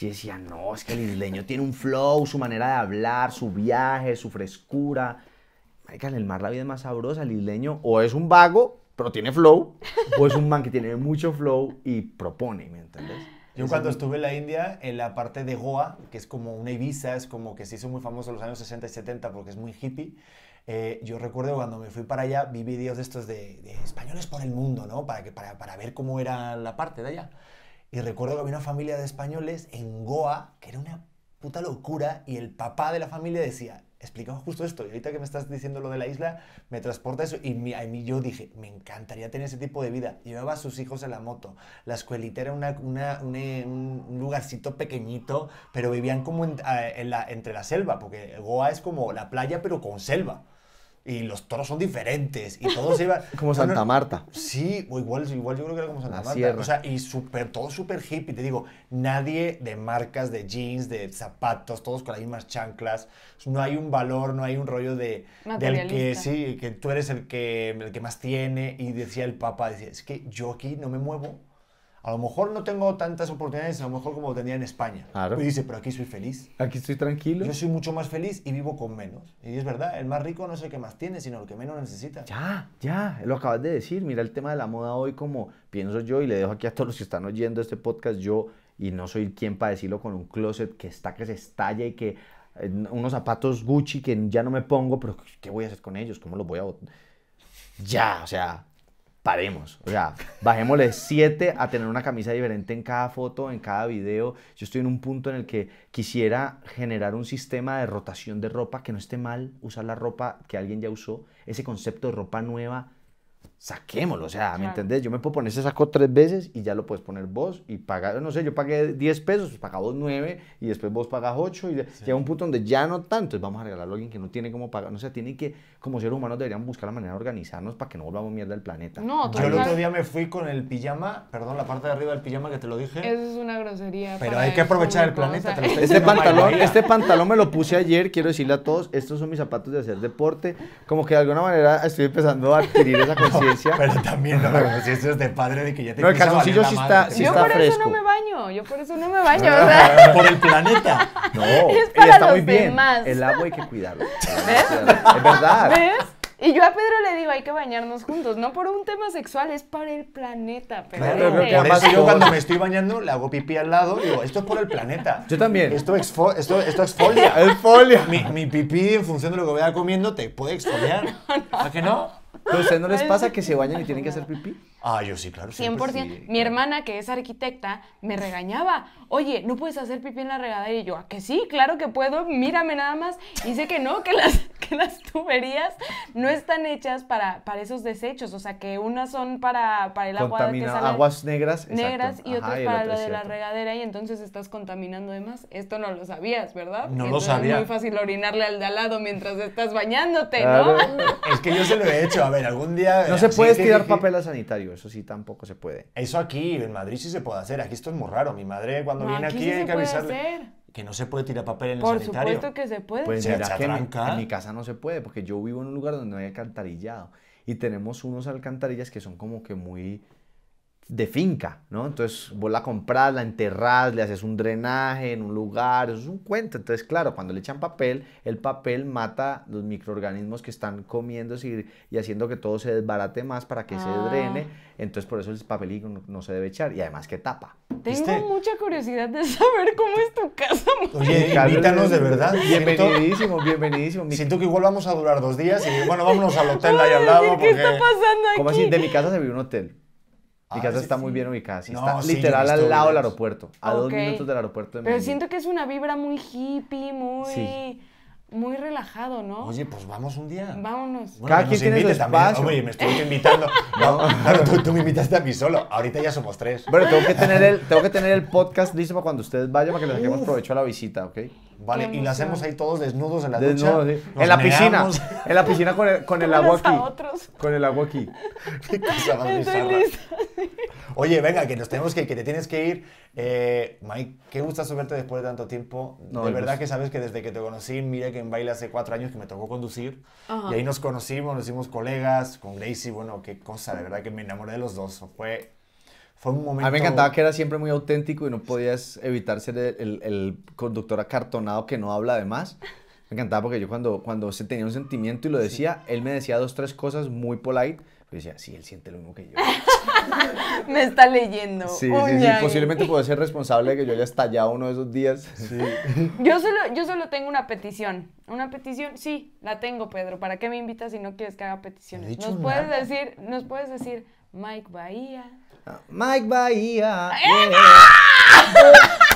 Y decía, no, es que el isleño tiene un flow, su manera de hablar, su viaje, su frescura. ay en el mar la vida es más sabrosa, el isleño o es un vago pero tiene flow, o es un man que tiene mucho flow y propone, ¿me entiendes? Yo cuando estuve en la India, en la parte de Goa, que es como una Ibiza, es como que se hizo muy famoso en los años 60 y 70 porque es muy hippie, eh, yo recuerdo cuando me fui para allá, vi vídeos de estos de, de, españoles por el mundo, ¿no? Para, que, para, para ver cómo era la parte de allá. Y recuerdo que había una familia de españoles en Goa, que era una puta locura, y el papá de la familia decía, Explicamos justo esto. Y ahorita que me estás diciendo lo de la isla, me transporta eso. Y a mí yo dije, me encantaría tener ese tipo de vida. Llevaba a sus hijos en la moto. La escuelita era un lugarcito pequeñito, pero vivían como entre la selva, porque Goa es como la playa, pero con selva y los toros son diferentes y [laughs] como Santa Marta sí o igual igual yo creo que era como Santa Marta o sea y super todo súper hippie te digo nadie de marcas de jeans de zapatos todos con las mismas chanclas no hay un valor no hay un rollo de del que sí que tú eres el que el que más tiene y decía el papá, decía es que yo aquí no me muevo a lo mejor no tengo tantas oportunidades, a lo mejor como tenía en España. Y dice, pero aquí soy feliz. Aquí estoy tranquilo. Yo soy mucho más feliz y vivo con menos. Y es verdad, el más rico no es el que más tiene, sino el que menos necesita. Ya, ya, lo acabas de decir. Mira el tema de la moda hoy, como pienso yo, y le dejo aquí a todos los que están oyendo este podcast, yo, y no soy quien para decirlo con un closet que está, que se estalla y que eh, unos zapatos Gucci que ya no me pongo, pero ¿qué voy a hacer con ellos? ¿Cómo los voy a... Ya, o sea, paremos. O sea, bajémosle 7 a tener una camisa diferente en cada foto, en cada video. Yo estoy en un punto en el que quisiera generar un sistema de rotación de ropa que no esté mal usar la ropa que alguien ya usó, ese concepto de ropa nueva saquémoslo, o sea, ¿me entendés? Yo me puedo poner ese saco tres veces y ya lo puedes poner vos y pagar, no sé, yo pagué 10 pesos, pues vos 9 y después vos pagas 8 y llega un punto donde ya no tanto, entonces vamos a regalarlo a alguien que no tiene cómo pagar, no sé, tiene que, como ser humanos deberían buscar la manera de organizarnos para que no volvamos mierda al planeta. No, yo el otro día me fui con el pijama, perdón, la parte de arriba del pijama que te lo dije. Eso es una grosería. Pero hay que aprovechar el planeta. este, pantalón, este pantalón me lo puse ayer, quiero decirle a todos, estos son mis zapatos de hacer deporte, como que de alguna manera estoy empezando a adquirir esa [laughs] conciencia. Pero también no [laughs] si eso es de padre de que ya te No, el calzoncillo sí está, yo por eso no me baño, yo por eso no me baño. o sea. [laughs] Por el planeta. No, [laughs] es está muy bien. El agua hay que cuidarlo. ¿Ves? Es verdad. ¿Ves? Y yo a Pedro le digo, hay que bañarnos juntos, no por un tema sexual, es para el planeta. Pero claro, por eso yo cuando me estoy bañando le hago pipí al lado, digo, esto es por el planeta. Yo también. Esto, esto, esto exfolia. Mi, mi, pipí, en función de lo que vaya comiendo, te puede exfoliar. ¿A que no? ¿Pero a ustedes no les pasa que se bañan y tienen que hacer pipí? Ah, yo sí, claro. 100%. Mi hermana, que es arquitecta, me regañaba. Oye, ¿no puedes hacer pipí en la regadera? Y yo, ¿a que sí? Claro que puedo. Mírame nada más. Y sé que no, que las, [laughs] que las tuberías no están hechas para, para esos desechos. O sea, que unas son para, el agua de aguas negras. Negras y otras para la de la regadera. Y entonces estás contaminando además, Esto no lo sabías, ¿verdad? No lo sabía. Es muy fácil orinarle al de al lado mientras estás bañándote, ¿no? [laughs] es que yo se lo he hecho. A ver, algún día... No se puede tirar papel a sanitario eso sí tampoco se puede. Eso aquí, en Madrid sí se puede hacer, aquí esto es muy raro. Mi madre cuando viene aquí, sí hay que no se puede tirar papel en el sanitario. Por supuesto que se puede. Pues en, mi casa no se puede, porque yo vivo en un lugar donde no hay alcantarillado y tenemos unos alcantarillas que son como que muy de finca, ¿no? Entonces vos la compras, la enterras, le haces un drenaje en un lugar, es un cuento. Entonces, claro, cuando le echan papel, el papel mata los microorganismos que están comiendo y, haciendo que todo se desbarate más para que se drene. Ah. Entonces, por eso el papelito no, se debe echar y además que tapa. Tengo mucha curiosidad de saber cómo es tu casa. Oye, invítanos de verdad. Bienvenidísimo, bienvenidísimo. Siento que igual vamos a durar dos días y bueno, vámonos al hotel de ahí al lado. ¿Qué está pasando aquí? ¿Cómo así? De mi casa se vive un hotel. Mi casa está muy bien ubicada, sí, está literal al lado del aeropuerto, a dos minutos del aeropuerto de Pero siento que es una vibra muy hippie, muy muy relajado, ¿no? Oye, pues vamos un día. Vámonos. Cada quien tiene su espacio. Oye, me estoy invitando. [laughs] no, claro, tú, me invitaste a mí solo. Ahorita ya somos tres. Bueno, tengo que tener el, tengo que tener el podcast listo para cuando ustedes vayan, para que les saquemos provecho a la visita, ¿ok? Vale, y lo hacemos ahí todos desnudos en la ducha. En la piscina. En la piscina con el, con el agua aquí. Con el agua aquí. [laughs] Oye, venga, que nos tenemos que que te tienes que ir. Eh, Mike, qué gusto verte después de tanto tiempo. de verdad que sabes que desde que te conocí, mira que en baile hace cuatro años que me tocó conducir. Y ahí nos conocimos, nos hicimos colegas con Gracie. Bueno, qué cosa, de verdad que me enamoré de los dos. Fue fue un momento... A mí me encantaba que era siempre muy auténtico y no podías evitar ser el, conductor acartonado que no habla de más. Me encantaba porque yo cuando, cuando se tenía un sentimiento y lo decía, él me decía dos, tres cosas muy polite. Yo decía, sí, él siente lo mismo que yo. [laughs] me está leyendo. Sí, sí, Posiblemente puede ser responsable de que yo haya estallado uno de esos días. Sí. [laughs] yo, solo, yo solo tengo una petición. ¿Una petición? Sí, la tengo, Pedro. ¿Para qué me invitas si no quieres que haga peticiones? nos, puedes decir, nos puedes decir, Mike Bahía. Mike Bahía.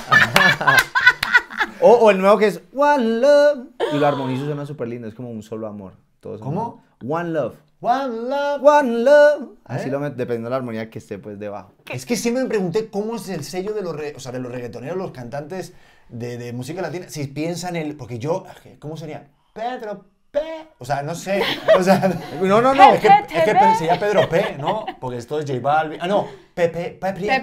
[laughs] o, el nuevo que es One Love. Y lo armonizo suena súper lindo, es como un solo amor. Todos ¿Cómo? One Love. One love, one love. Así ¿Eh? lo meto, dependiendo de la armonía que esté pues debajo. Es que siempre me pregunté cómo es el sello de los, o sea, de los reggaetoneros, los cantantes de, música latina, si piensan el, porque yo, ¿cómo sería? Pedro P. O sea, no sé. O sea, [laughs] no, no, no. Es que, es que sería Pedro P, ¿no? Porque esto es J Balvin. Ah, no. Pepe, Pepe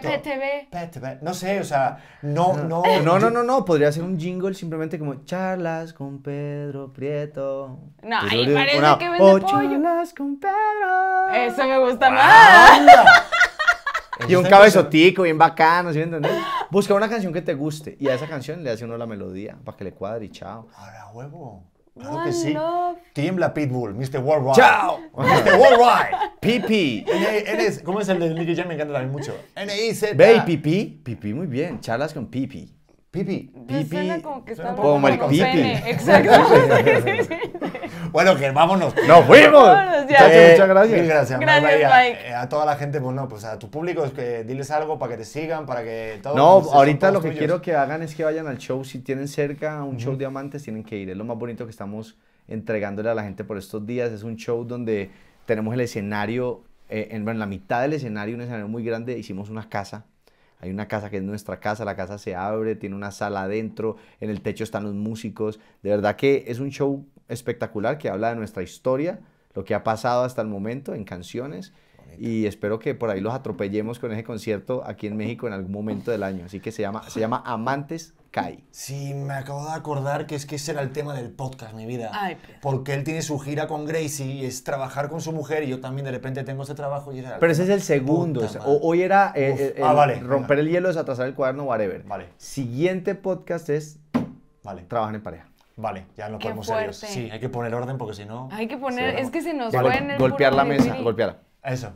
PTV. No sé, o sea, no, ah. no. No, no, no, no. Podría ser un jingle simplemente como charlas con Pedro Prieto. No, ahí parece que vende pollo. charlas con Pedro. Eso me gusta más. Y un cabezotico bien bacano, ¿sí me entendés? Busca una canción que te guste y a esa canción le hace uno la melodía para que le cuadre y chao. Ahora, huevo. Claro que sí. Tiembla Pitbull, Mr. Worldwide. ¡Chao! Mr. Worldwide. [laughs] Pipi. ¿Cómo es el de Nicky Jam? Me encanta también mucho. N-I-Z. Baby, pipi. Pipi, muy bien. Charlas con pipi. Pipi. Pipi. como que pipi. [laughs] Bueno, que vámonos. ¡Nos fuimos! muchas eh, gracias. Eh, a, toda la gente, pues no, pues a tu público, es que diles algo para que te sigan, para que todo. No, ahorita lo que quiero que hagan es que vayan al show. Si tienen cerca un show de amantes, tienen que ir. Es lo más bonito que estamos entregándole a la gente por estos días. Es un show donde tenemos el escenario, eh, en, en la mitad del escenario, un escenario muy grande, hicimos una casa hay una casa que es nuestra casa, la casa se abre, tiene una sala adentro, en el techo están los músicos. De verdad que es un show espectacular que habla de nuestra historia, lo que ha pasado hasta el momento en canciones. Y espero que por ahí los atropellemos con ese concierto aquí en México en algún momento del año. Así que se llama, se llama Amantes Sí, me acabo de acordar que es que ese era el tema del podcast, mi vida. Porque él tiene su gira con Gracie y es trabajar con su mujer y yo también de repente tengo ese trabajo y Pero ese es el segundo. O hoy era eh, eh, ah, romper el hielo, atrasar el cuaderno, whatever. Vale. Siguiente podcast es vale. trabajar en pareja. Vale, ya no podemos serios. Sí, hay que poner orden porque si no. Hay que poner, es que se nos Golpear la mesa, golpearla. Eso.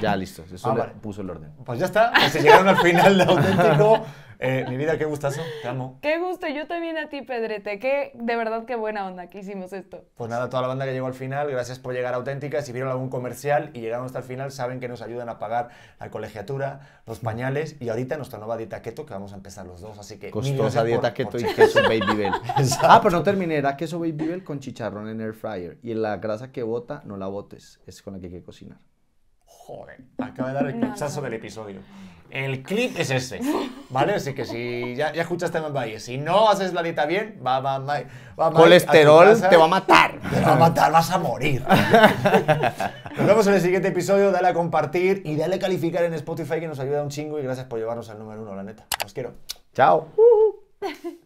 Ya, listo. Eso ah, le puso el orden. Pues ya está. Se pues llegaron al final de auténtico. Eh, mi vida, qué gustazo. Te amo. Qué gusto. Yo también a ti, Pedrete. Qué, de verdad, qué buena onda que hicimos esto. Pues nada, toda la banda que llegó al final, gracias por llegar a auténtica. Si vieron algún comercial y llegaron hasta el final, saben que nos ayudan a pagar la colegiatura, los pañales y ahorita nuestra nueva dieta keto que vamos a empezar los dos. Así que. Costosa dieta keto y [laughs] queso babybel. [laughs] ah, pero no terminé. Era queso babybel con chicharrón en air fryer. Y la grasa que bota, no la botes. Es con la que hay que cocinar. Joder, acaba de dar el pinchazo del episodio. El clip es ese, ¿vale? Así que si ya, ya escuchaste a Bye, si no haces la dieta bien, va, va, va, Colesterol te va a matar. [laughs] Te va a matar, vas a morir. [laughs] nos vemos en el siguiente episodio, dale a compartir y dale a calificar en Spotify que nos ayuda un chingo y gracias por llevarnos al número uno, la neta. Os quiero. Chao. [laughs]